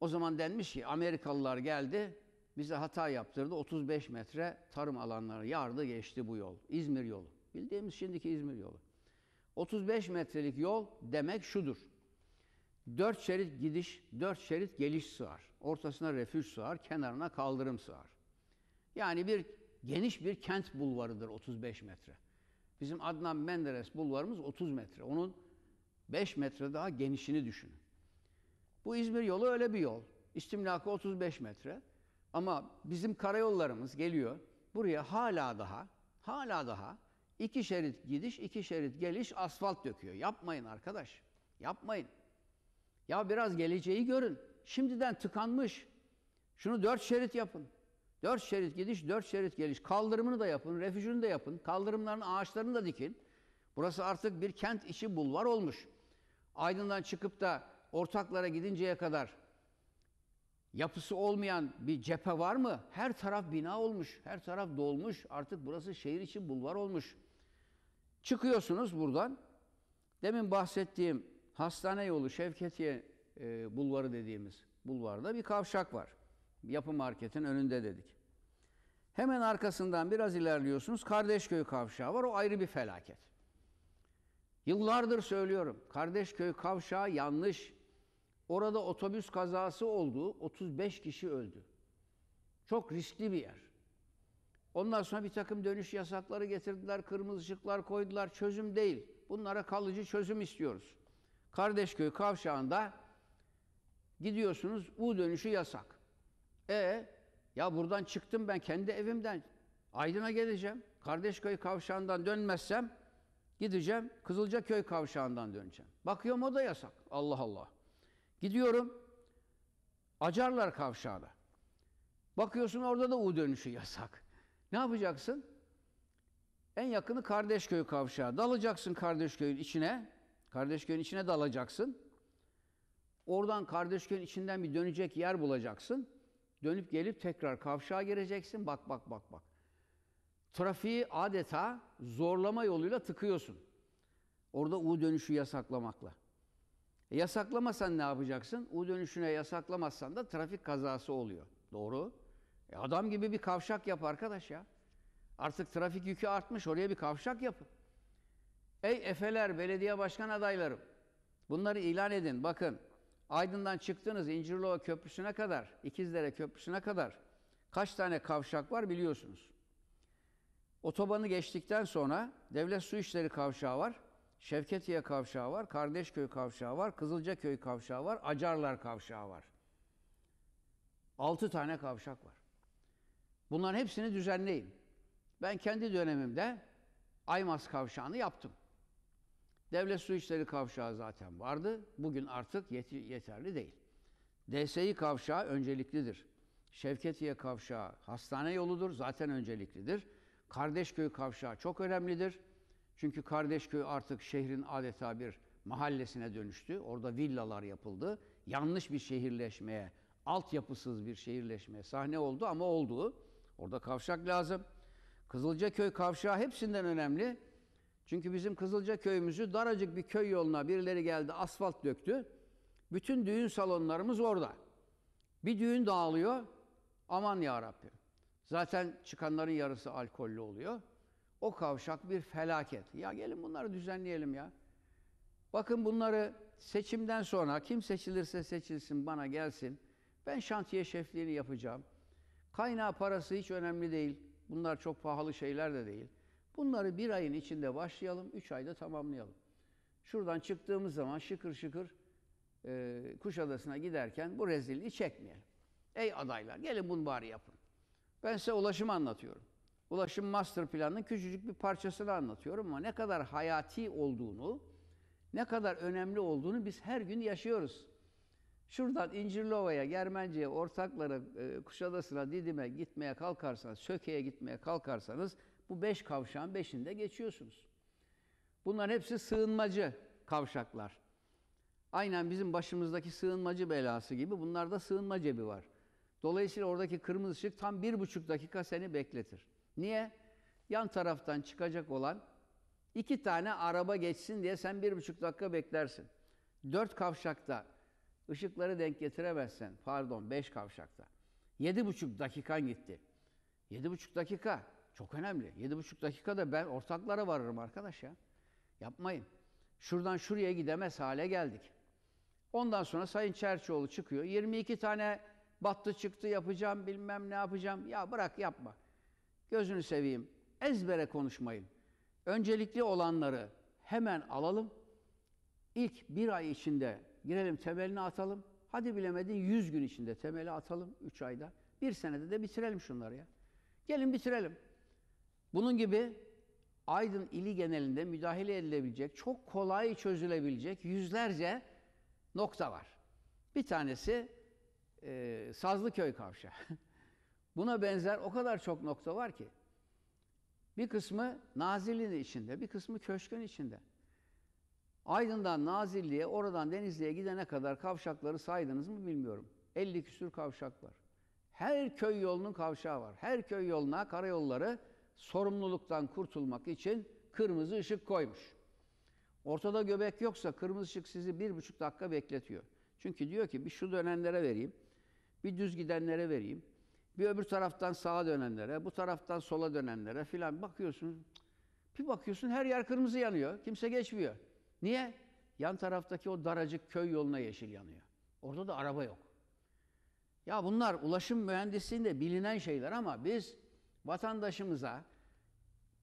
O zaman denmiş ki Amerikalılar geldi, bize hata yaptırdı. 35 metre tarım alanları yardı geçti bu yol. İzmir yolu. Bildiğimiz şimdiki İzmir yolu. 35 metrelik yol demek şudur. Dört şerit gidiş, dört şerit geliş sığar. Ortasına refüj sığar, kenarına kaldırım sığar. Yani bir geniş bir kent bulvarıdır 35 metre. Bizim Adnan Menderes bulvarımız 30 metre. Onun 5 metre daha genişini düşünün. Bu İzmir yolu öyle bir yol. İstimlakı 35 metre. Ama bizim karayollarımız geliyor. Buraya hala daha, hala daha iki şerit gidiş, iki şerit geliş asfalt döküyor. Yapmayın arkadaş. Yapmayın. Ya biraz geleceği görün. Şimdiden tıkanmış. Şunu dört şerit yapın. Dört şerit gidiş, dört şerit geliş. Kaldırımını da yapın, refüjünü de yapın. Kaldırımların ağaçlarını da dikin. Burası artık bir kent içi bulvar olmuş. Aydın'dan çıkıp da ortaklara gidinceye kadar yapısı olmayan bir cephe var mı? Her taraf bina olmuş, her taraf dolmuş. Artık burası şehir içi bulvar olmuş. Çıkıyorsunuz buradan. Demin bahsettiğim hastane yolu Şevketiye e, bulvarı dediğimiz bulvarda bir kavşak var. Yapı marketin önünde dedik. Hemen arkasından biraz ilerliyorsunuz. Kardeşköy kavşağı var. O ayrı bir felaket. Yıllardır söylüyorum. Kardeşköy kavşağı yanlış. Orada otobüs kazası oldu. 35 kişi öldü. Çok riskli bir yer. Ondan sonra bir takım dönüş yasakları getirdiler, kırmızı ışıklar koydular. Çözüm değil. Bunlara kalıcı çözüm istiyoruz. Kardeşköy kavşağında gidiyorsunuz, U dönüşü yasak. E ya buradan çıktım ben kendi evimden. Aydın'a geleceğim. Kardeşköy kavşağından dönmezsem gideceğim. Kızılcaköy kavşağından döneceğim. Bakıyorum o da yasak. Allah Allah. Gidiyorum. Acarlar kavşağına. Bakıyorsun orada da U dönüşü yasak. Ne yapacaksın? En yakını Kardeşköy kavşağı. Dalacaksın Kardeşköy'ün içine. Kardeş köyün içine dalacaksın. Oradan kardeş köyün içinden bir dönecek yer bulacaksın. Dönüp gelip tekrar kavşağa gireceksin. Bak bak bak bak. Trafiği adeta zorlama yoluyla tıkıyorsun. Orada U dönüşü yasaklamakla. E yasaklamasan ne yapacaksın? U dönüşüne yasaklamazsan da trafik kazası oluyor. Doğru. E adam gibi bir kavşak yap arkadaş ya. Artık trafik yükü artmış. Oraya bir kavşak yapın. Ey Efeler belediye başkan adaylarım. Bunları ilan edin. Bakın Aydın'dan çıktınız İncirlova Köprüsü'ne kadar, İkizdere Köprüsü'ne kadar kaç tane kavşak var biliyorsunuz. Otobanı geçtikten sonra Devlet Su İşleri kavşağı var, Şevketiye kavşağı var, Kardeşköy kavşağı var, Kızılcaköy kavşağı var, Acarlar kavşağı var. Altı tane kavşak var. Bunların hepsini düzenleyin. Ben kendi dönemimde Aymaz kavşağını yaptım. Devlet Su işleri Kavşağı zaten vardı. Bugün artık yeterli değil. DSİ kavşağı önceliklidir. Şevketiye kavşağı hastane yoludur, zaten önceliklidir. Kardeşköy kavşağı çok önemlidir. Çünkü Kardeşköy artık şehrin adeta bir mahallesine dönüştü. Orada villalar yapıldı. Yanlış bir şehirleşmeye, altyapısız bir şehirleşmeye sahne oldu ama oldu. Orada kavşak lazım. Kızılcaköy kavşağı hepsinden önemli. Çünkü bizim Kızılca köyümüzü daracık bir köy yoluna birileri geldi asfalt döktü. Bütün düğün salonlarımız orada. Bir düğün dağılıyor. Aman ya Rabbi. Zaten çıkanların yarısı alkollü oluyor. O kavşak bir felaket. Ya gelin bunları düzenleyelim ya. Bakın bunları seçimden sonra kim seçilirse seçilsin bana gelsin. Ben şantiye şefliğini yapacağım. Kaynağı parası hiç önemli değil. Bunlar çok pahalı şeyler de değil. Bunları bir ayın içinde başlayalım, üç ayda tamamlayalım. Şuradan çıktığımız zaman şıkır şıkır e, Kuşadası'na giderken bu rezilliği çekmeyelim. Ey adaylar gelin bunu bari yapın. Ben size ulaşımı anlatıyorum. Ulaşım master planının küçücük bir parçasını anlatıyorum ama ne kadar hayati olduğunu, ne kadar önemli olduğunu biz her gün yaşıyoruz. Şuradan İncirlova'ya, Germence'ye, Ortaklara, e, Kuşadası'na, Didim'e gitmeye kalkarsanız, Söke'ye gitmeye kalkarsanız bu beş kavşağın beşinde geçiyorsunuz. Bunların hepsi sığınmacı kavşaklar. Aynen bizim başımızdaki sığınmacı belası gibi bunlarda sığınma cebi var. Dolayısıyla oradaki kırmızı ışık tam bir buçuk dakika seni bekletir. Niye? Yan taraftan çıkacak olan iki tane araba geçsin diye sen bir buçuk dakika beklersin. Dört kavşakta ışıkları denk getiremezsen, pardon beş kavşakta, yedi buçuk dakikan gitti. Yedi buçuk dakika. Çok önemli. Yedi buçuk dakikada ben ortaklara varırım arkadaş ya. Yapmayın. Şuradan şuraya gidemez hale geldik. Ondan sonra Sayın Çerçoğlu çıkıyor. 22 tane battı çıktı yapacağım bilmem ne yapacağım. Ya bırak yapma. Gözünü seveyim. Ezbere konuşmayın. Öncelikli olanları hemen alalım. İlk bir ay içinde girelim temelini atalım. Hadi bilemedin 100 gün içinde temeli atalım 3 ayda. Bir senede de bitirelim şunları ya. Gelin bitirelim. Bunun gibi Aydın ili genelinde müdahale edilebilecek, çok kolay çözülebilecek yüzlerce nokta var. Bir tanesi e, Sazlıköy Kavşağı. [LAUGHS] Buna benzer o kadar çok nokta var ki. Bir kısmı Nazilli'nin içinde, bir kısmı köşkün içinde. Aydın'dan Nazilli'ye, oradan Denizli'ye gidene kadar kavşakları saydınız mı bilmiyorum. 50 küsur kavşak var. Her köy yolunun kavşağı var. Her köy yoluna karayolları sorumluluktan kurtulmak için kırmızı ışık koymuş. Ortada göbek yoksa kırmızı ışık sizi bir buçuk dakika bekletiyor. Çünkü diyor ki bir şu dönenlere vereyim, bir düz gidenlere vereyim, bir öbür taraftan sağa dönenlere, bu taraftan sola dönenlere filan bakıyorsun. Bir bakıyorsun her yer kırmızı yanıyor, kimse geçmiyor. Niye? Yan taraftaki o daracık köy yoluna yeşil yanıyor. Orada da araba yok. Ya bunlar ulaşım mühendisliğinde bilinen şeyler ama biz vatandaşımıza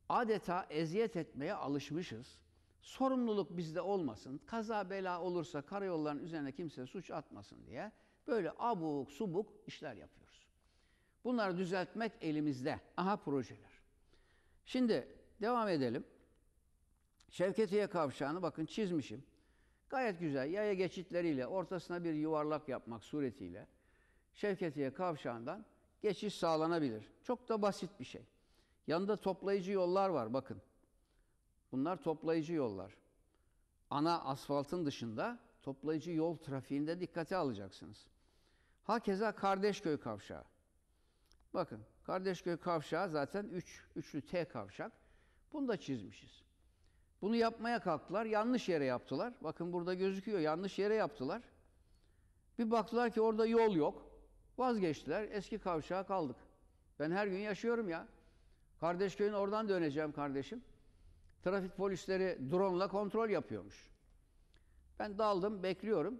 adeta eziyet etmeye alışmışız. Sorumluluk bizde olmasın, kaza bela olursa karayolların üzerine kimse suç atmasın diye böyle abuk subuk işler yapıyoruz. Bunları düzeltmek elimizde. Aha projeler. Şimdi devam edelim. Şevketiye kavşağını bakın çizmişim. Gayet güzel yaya geçitleriyle ortasına bir yuvarlak yapmak suretiyle Şevketiye kavşağından geçiş sağlanabilir. Çok da basit bir şey. Yanında toplayıcı yollar var bakın. Bunlar toplayıcı yollar. Ana asfaltın dışında toplayıcı yol trafiğinde dikkate alacaksınız. Hakeza Kardeşköy kavşağı. Bakın Kardeşköy kavşağı zaten 3, üç, üçlü T kavşak. Bunu da çizmişiz. Bunu yapmaya kalktılar. Yanlış yere yaptılar. Bakın burada gözüküyor. Yanlış yere yaptılar. Bir baktılar ki orada yol yok. Vazgeçtiler. Eski kavşağa kaldık. Ben her gün yaşıyorum ya. Kardeş köyün oradan döneceğim kardeşim. Trafik polisleri drone ile kontrol yapıyormuş. Ben daldım, bekliyorum.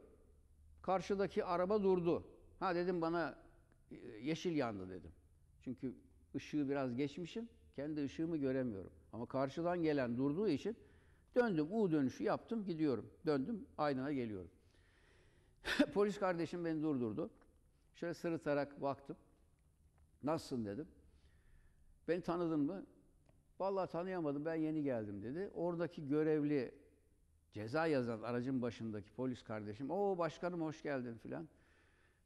Karşıdaki araba durdu. Ha dedim bana yeşil yandı dedim. Çünkü ışığı biraz geçmişim. Kendi ışığımı göremiyorum. Ama karşıdan gelen durduğu için döndüm. U dönüşü yaptım, gidiyorum. Döndüm, aynaya geliyorum. [LAUGHS] Polis kardeşim beni durdurdu. Şöyle sırıtarak baktım. Nasılsın dedim. Beni tanıdın mı? Vallahi tanıyamadım ben yeni geldim dedi. Oradaki görevli ceza yazan aracın başındaki polis kardeşim o başkanım hoş geldin filan.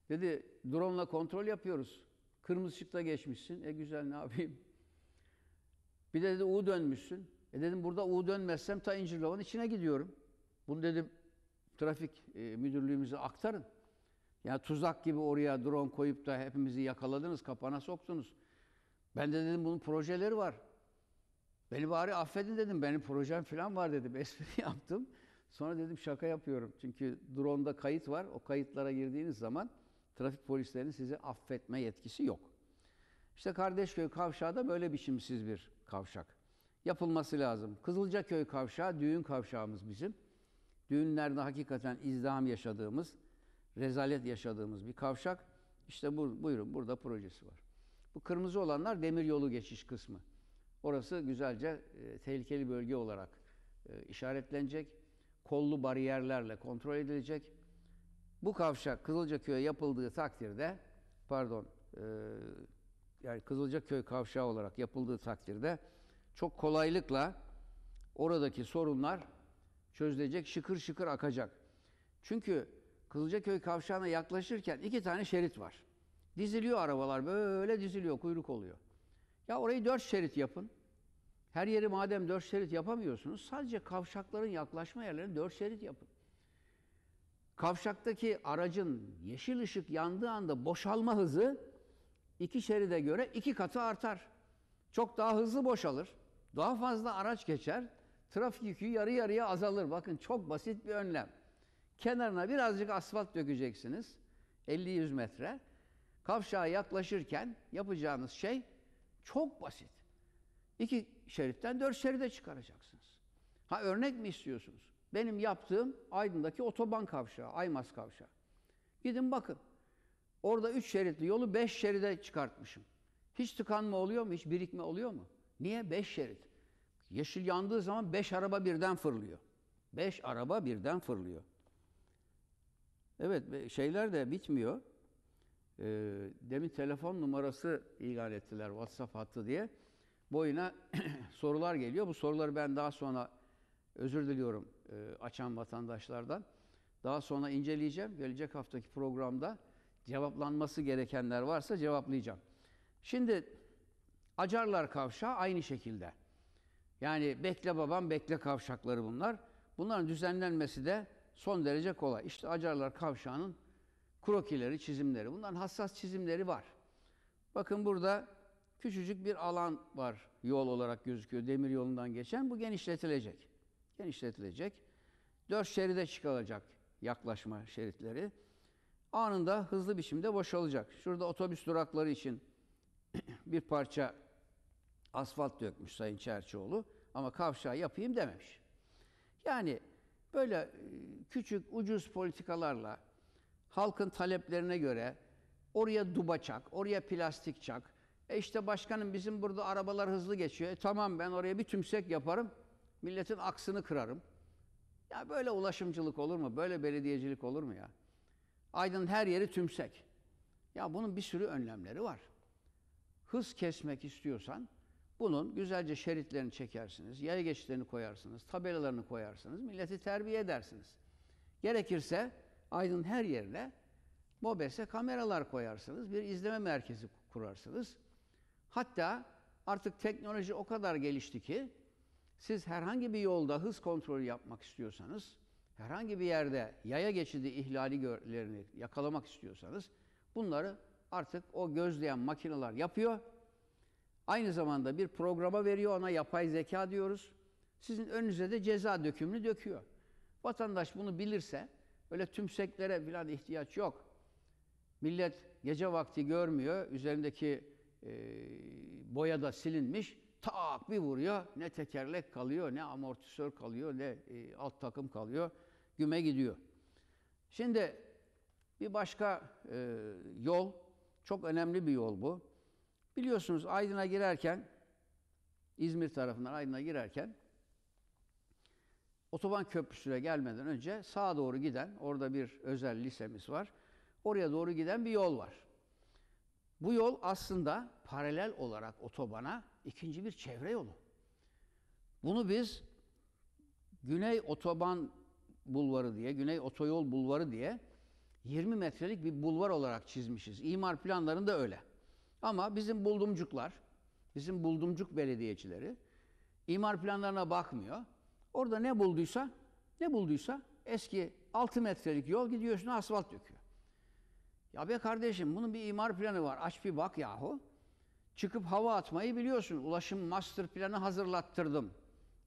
Dedi drone'la kontrol yapıyoruz. Kırmızı ışıkta geçmişsin. E güzel ne yapayım? Bir de dedi U dönmüşsün. E dedim burada U dönmezsem ta İncirlova'nın içine gidiyorum. Bunu dedim trafik e, müdürlüğümüze aktarın. Ya tuzak gibi oraya drone koyup da hepimizi yakaladınız, kapana soktunuz. Ben de dedim bunun projeleri var. Beni bari affedin dedim. Benim projem falan var dedim. [LAUGHS] Espri yaptım. Sonra dedim şaka yapıyorum. Çünkü drone'da kayıt var. O kayıtlara girdiğiniz zaman trafik polislerinin sizi affetme yetkisi yok. İşte Kardeşköy kavşağı da böyle biçimsiz bir kavşak. Yapılması lazım. Kızılcaköy kavşağı düğün kavşağımız bizim. Düğünlerde hakikaten izdiham yaşadığımız, rezalet yaşadığımız bir kavşak. İşte bu, buyurun burada projesi var. Bu kırmızı olanlar demir yolu geçiş kısmı. Orası güzelce e, tehlikeli bölge olarak e, işaretlenecek. Kollu bariyerlerle kontrol edilecek. Bu kavşak Kızılcaköy'e yapıldığı takdirde, pardon, e, yani Kızılcaköy kavşağı olarak yapıldığı takdirde çok kolaylıkla oradaki sorunlar çözülecek, şıkır şıkır akacak. Çünkü Kızılcaköy kavşağına yaklaşırken iki tane şerit var. Diziliyor arabalar böyle diziliyor, kuyruk oluyor. Ya orayı dört şerit yapın. Her yeri madem dört şerit yapamıyorsunuz, sadece kavşakların yaklaşma yerlerini dört şerit yapın. Kavşaktaki aracın yeşil ışık yandığı anda boşalma hızı iki şeride göre iki katı artar. Çok daha hızlı boşalır. Daha fazla araç geçer. Trafik yükü yarı yarıya azalır. Bakın çok basit bir önlem. Kenarına birazcık asfalt dökeceksiniz. 50-100 metre. Kavşağa yaklaşırken yapacağınız şey çok basit. İki şeritten dört şeride çıkaracaksınız. Ha örnek mi istiyorsunuz? Benim yaptığım Aydın'daki otoban kavşağı, Aymaz kavşağı. Gidin bakın. Orada üç şeritli yolu beş şeride çıkartmışım. Hiç tıkanma oluyor mu? Hiç birikme oluyor mu? Niye? Beş şerit. Yeşil yandığı zaman beş araba birden fırlıyor. Beş araba birden fırlıyor. Evet, şeyler de bitmiyor. E, demin telefon numarası ilan ettiler WhatsApp hattı diye. Boyuna [CLEARS THROAT] sorular geliyor. Bu soruları ben daha sonra özür diliyorum e, açan vatandaşlardan. Daha sonra inceleyeceğim. Gelecek haftaki programda cevaplanması gerekenler varsa cevaplayacağım. Şimdi Acarlar kavşağı aynı şekilde. Yani bekle babam bekle kavşakları bunlar. Bunların düzenlenmesi de son derece kolay. İşte Acarlar Kavşağı'nın krokileri, çizimleri. Bunların hassas çizimleri var. Bakın burada küçücük bir alan var yol olarak gözüküyor. Demir yolundan geçen. Bu genişletilecek. Genişletilecek. Dört şeride çıkılacak yaklaşma şeritleri. Anında hızlı biçimde boşalacak. Şurada otobüs durakları için [CLEARS THROAT] bir parça asfalt dökmüş Sayın Çerçioğlu ama kavşağı yapayım dememiş. Yani Böyle e, küçük, ucuz politikalarla halkın taleplerine göre oraya duba çak, oraya plastik çak. E işte başkanım bizim burada arabalar hızlı geçiyor. E tamam ben oraya bir tümsek yaparım, milletin aksını kırarım. Ya böyle ulaşımcılık olur mu? Böyle belediyecilik olur mu ya? Aydın her yeri tümsek. Ya bunun bir sürü önlemleri var. Hız kesmek istiyorsan bunun güzelce şeritlerini çekersiniz, yaya geçitlerini koyarsınız, tabelalarını koyarsınız, milleti terbiye edersiniz. Gerekirse Aydın her yerine MOBES'e kameralar koyarsınız, bir izleme merkezi kurarsınız. Hatta artık teknoloji o kadar gelişti ki siz herhangi bir yolda hız kontrolü yapmak istiyorsanız, herhangi bir yerde yaya geçidi ihlalilerini yakalamak istiyorsanız bunları artık o gözleyen makineler yapıyor Aynı zamanda bir programa veriyor, ona yapay zeka diyoruz. Sizin önünüze de ceza dökümünü döküyor. Vatandaş bunu bilirse, öyle tümseklere falan ihtiyaç yok. Millet gece vakti görmüyor, üzerindeki e, boya da silinmiş, tak bir vuruyor, ne tekerlek kalıyor, ne amortisör kalıyor, ne e, alt takım kalıyor, güme gidiyor. Şimdi bir başka e, yol, çok önemli bir yol bu. Biliyorsunuz Aydın'a girerken, İzmir tarafından Aydın'a girerken otoban köprüsüne gelmeden önce sağa doğru giden, orada bir özel lisemiz var. Oraya doğru giden bir yol var. Bu yol aslında paralel olarak otobana ikinci bir çevre yolu. Bunu biz Güney Otoban Bulvarı diye, Güney Otoyol Bulvarı diye 20 metrelik bir bulvar olarak çizmişiz. İmar planlarında öyle. Ama bizim buldumcuklar, bizim buldumcuk belediyecileri imar planlarına bakmıyor. Orada ne bulduysa, ne bulduysa eski 6 metrelik yol gidiyor üstüne asfalt döküyor. Ya be kardeşim bunun bir imar planı var. Aç bir bak yahu. Çıkıp hava atmayı biliyorsun. Ulaşım master planı hazırlattırdım.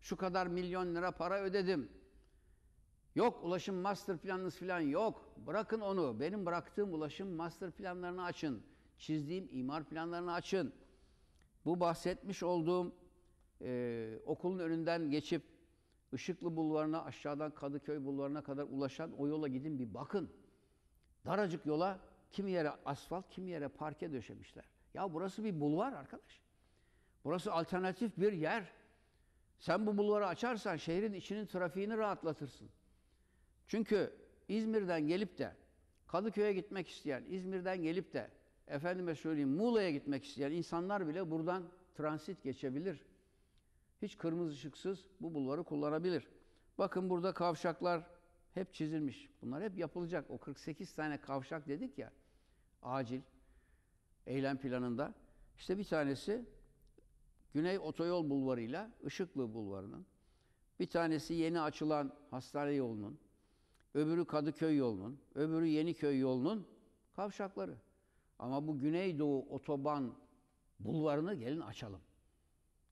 Şu kadar milyon lira para ödedim. Yok ulaşım master planınız falan yok. Bırakın onu. Benim bıraktığım ulaşım master planlarını açın çizdiğim imar planlarını açın. Bu bahsetmiş olduğum e, okulun önünden geçip Işıklı Bulvarı'na, aşağıdan Kadıköy Bulvarı'na kadar ulaşan o yola gidin bir bakın. Daracık yola kimi yere asfalt, kimi yere parke döşemişler. Ya burası bir bulvar arkadaş. Burası alternatif bir yer. Sen bu bulvarı açarsan şehrin içinin trafiğini rahatlatırsın. Çünkü İzmir'den gelip de Kadıköy'e gitmek isteyen, İzmir'den gelip de efendime söyleyeyim Muğla'ya gitmek isteyen insanlar bile buradan transit geçebilir. Hiç kırmızı ışıksız bu bulvarı kullanabilir. Bakın burada kavşaklar hep çizilmiş. Bunlar hep yapılacak. O 48 tane kavşak dedik ya acil eylem planında. İşte bir tanesi Güney Otoyol Bulvarı ile Işıklı Bulvarı'nın. Bir tanesi yeni açılan hastane yolunun, öbürü Kadıköy yolunun, öbürü Yeniköy yolunun kavşakları. Ama bu Güneydoğu otoban bulvarını gelin açalım.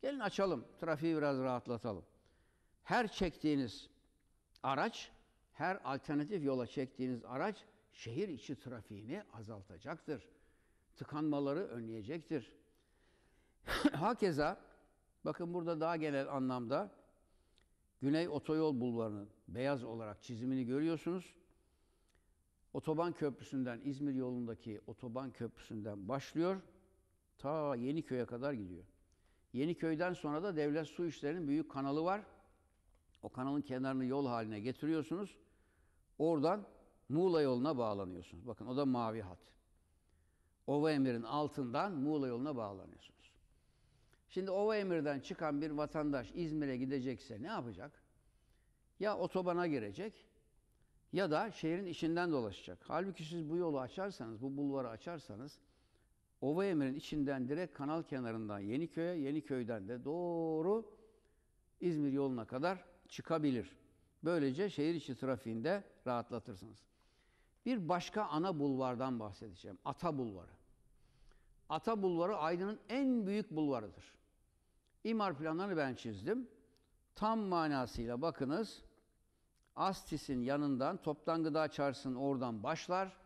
Gelin açalım, trafiği biraz rahatlatalım. Her çektiğiniz araç, her alternatif yola çektiğiniz araç şehir içi trafiğini azaltacaktır. Tıkanmaları önleyecektir. [LAUGHS] Hakeza bakın burada daha genel anlamda Güney Otoyol Bulvarı'nın beyaz olarak çizimini görüyorsunuz. Otoban köprüsünden, İzmir yolundaki otoban köprüsünden başlıyor. Ta Yeniköy'e kadar gidiyor. Yeniköy'den sonra da devlet su işlerinin büyük kanalı var. O kanalın kenarını yol haline getiriyorsunuz. Oradan Muğla yoluna bağlanıyorsunuz. Bakın o da mavi hat. Ova Emir'in altından Muğla yoluna bağlanıyorsunuz. Şimdi Ova Emir'den çıkan bir vatandaş İzmir'e gidecekse ne yapacak? Ya otobana girecek ya da şehrin içinden dolaşacak. Halbuki siz bu yolu açarsanız, bu bulvarı açarsanız Ova Emir'in içinden direkt kanal kenarından Yeniköy'e, Yeniköy'den de doğru İzmir yoluna kadar çıkabilir. Böylece şehir içi trafiğinde rahatlatırsınız. Bir başka ana bulvardan bahsedeceğim. Ata Bulvarı. Ata Bulvarı Aydın'ın en büyük bulvarıdır. İmar planlarını ben çizdim. Tam manasıyla bakınız Astis'in yanından Toptan Gıda Çarşısı'nın oradan başlar.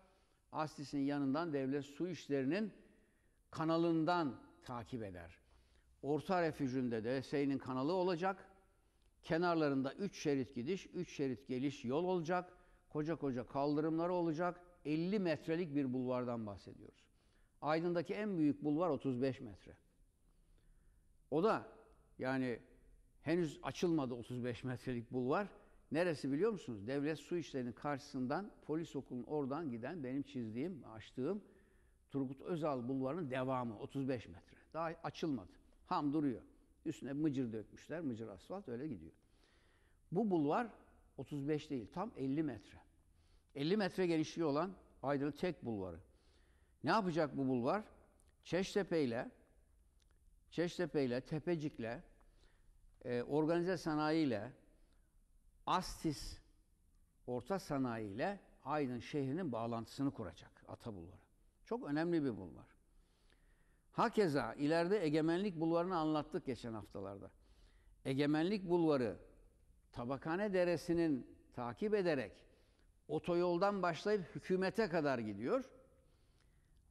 Astis'in yanından Devlet Su işlerinin kanalından takip eder. Orta refüjünde de Sey'nin kanalı olacak. Kenarlarında 3 şerit gidiş, 3 şerit geliş yol olacak. Koca koca kaldırımları olacak. 50 metrelik bir bulvardan bahsediyoruz. Aydın'daki en büyük bulvar 35 metre. O da yani henüz açılmadı 35 metrelik bulvar. Neresi biliyor musunuz? Devlet Su işlerinin karşısından polis okulun oradan giden benim çizdiğim, açtığım Turgut Özal Bulvarı'nın devamı 35 metre. Daha açılmadı. Ham duruyor. Üstüne mıcır dökmüşler, mıcır asfalt öyle gidiyor. Bu bulvar 35 değil, tam 50 metre. 50 metre genişliği olan Aydın'ın tek bulvarı. Ne yapacak bu bulvar? Çeştepe ile Çeştepe ile, Tepecik'le, e, organize ile Astis orta sanayi ile Aydın şehrinin bağlantısını kuracak Ata Bulvarı. Çok önemli bir bulvar. Hakeza ileride egemenlik bulvarını anlattık geçen haftalarda. Egemenlik bulvarı Tabakhane Deresi'nin takip ederek otoyoldan başlayıp hükümete kadar gidiyor.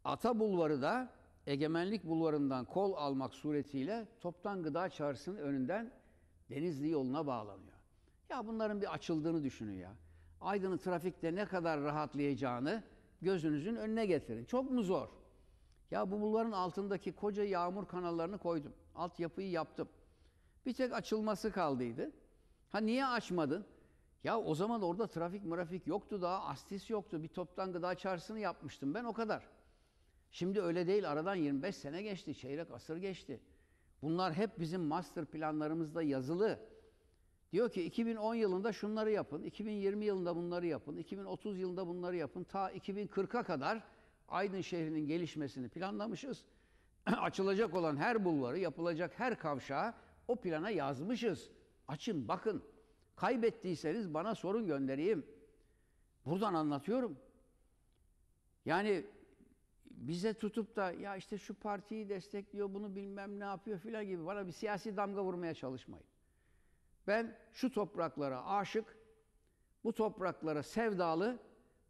Ata Bulvarı da Egemenlik Bulvarı'ndan kol almak suretiyle Toptan Gıda Çarşısı'nın önünden Denizli yoluna bağlanıyor. Ya bunların bir açıldığını düşünün ya. Aydın'ın trafikte ne kadar rahatlayacağını gözünüzün önüne getirin. Çok mu zor? Ya bu bulvarın altındaki koca yağmur kanallarını koydum. Altyapıyı yaptım. Bir tek açılması kaldıydı. Ha niye açmadın? Ya o zaman orada trafik mırafik yoktu daha, astis yoktu. Bir toptan gıda çarşısını yapmıştım ben o kadar. Şimdi öyle değil. Aradan 25 sene geçti, çeyrek asır geçti. Bunlar hep bizim master planlarımızda yazılı. Diyor ki 2010 yılında şunları yapın, 2020 yılında bunları yapın, 2030 yılında bunları yapın. Ta 2040'a kadar Aydın şehrinin gelişmesini planlamışız. [CLEARS THROAT] Açılacak olan her bulvarı, yapılacak her kavşağı o plana yazmışız. Açın, bakın. Kaybettiyseniz bana sorun göndereyim. Buradan anlatıyorum. Yani bize tutup da ya işte şu partiyi destekliyor, bunu bilmem ne yapıyor filan gibi bana bir siyasi damga vurmaya çalışmayın. Ben şu topraklara aşık, bu topraklara sevdalı,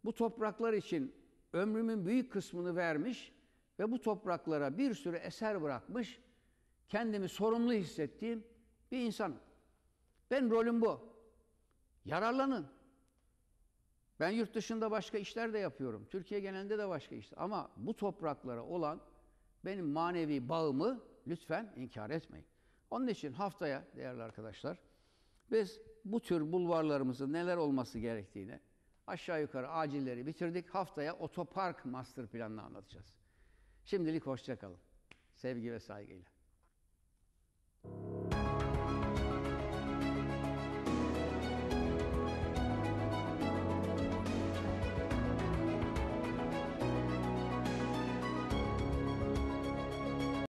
bu topraklar için ömrümün büyük kısmını vermiş ve bu topraklara bir sürü eser bırakmış, kendimi sorumlu hissettiğim bir insanım. Ben rolüm bu. Yararlanın. Ben yurt dışında başka işler de yapıyorum. Türkiye genelinde de başka işler. Ama bu topraklara olan benim manevi bağımı lütfen inkar etmeyin. Onun için haftaya değerli arkadaşlar biz bu tür bulvarlarımızın neler olması gerektiğini aşağı yukarı acilleri bitirdik. Haftaya otopark master planını anlatacağız. Şimdilik hoşçakalın. Sevgi ve saygıyla.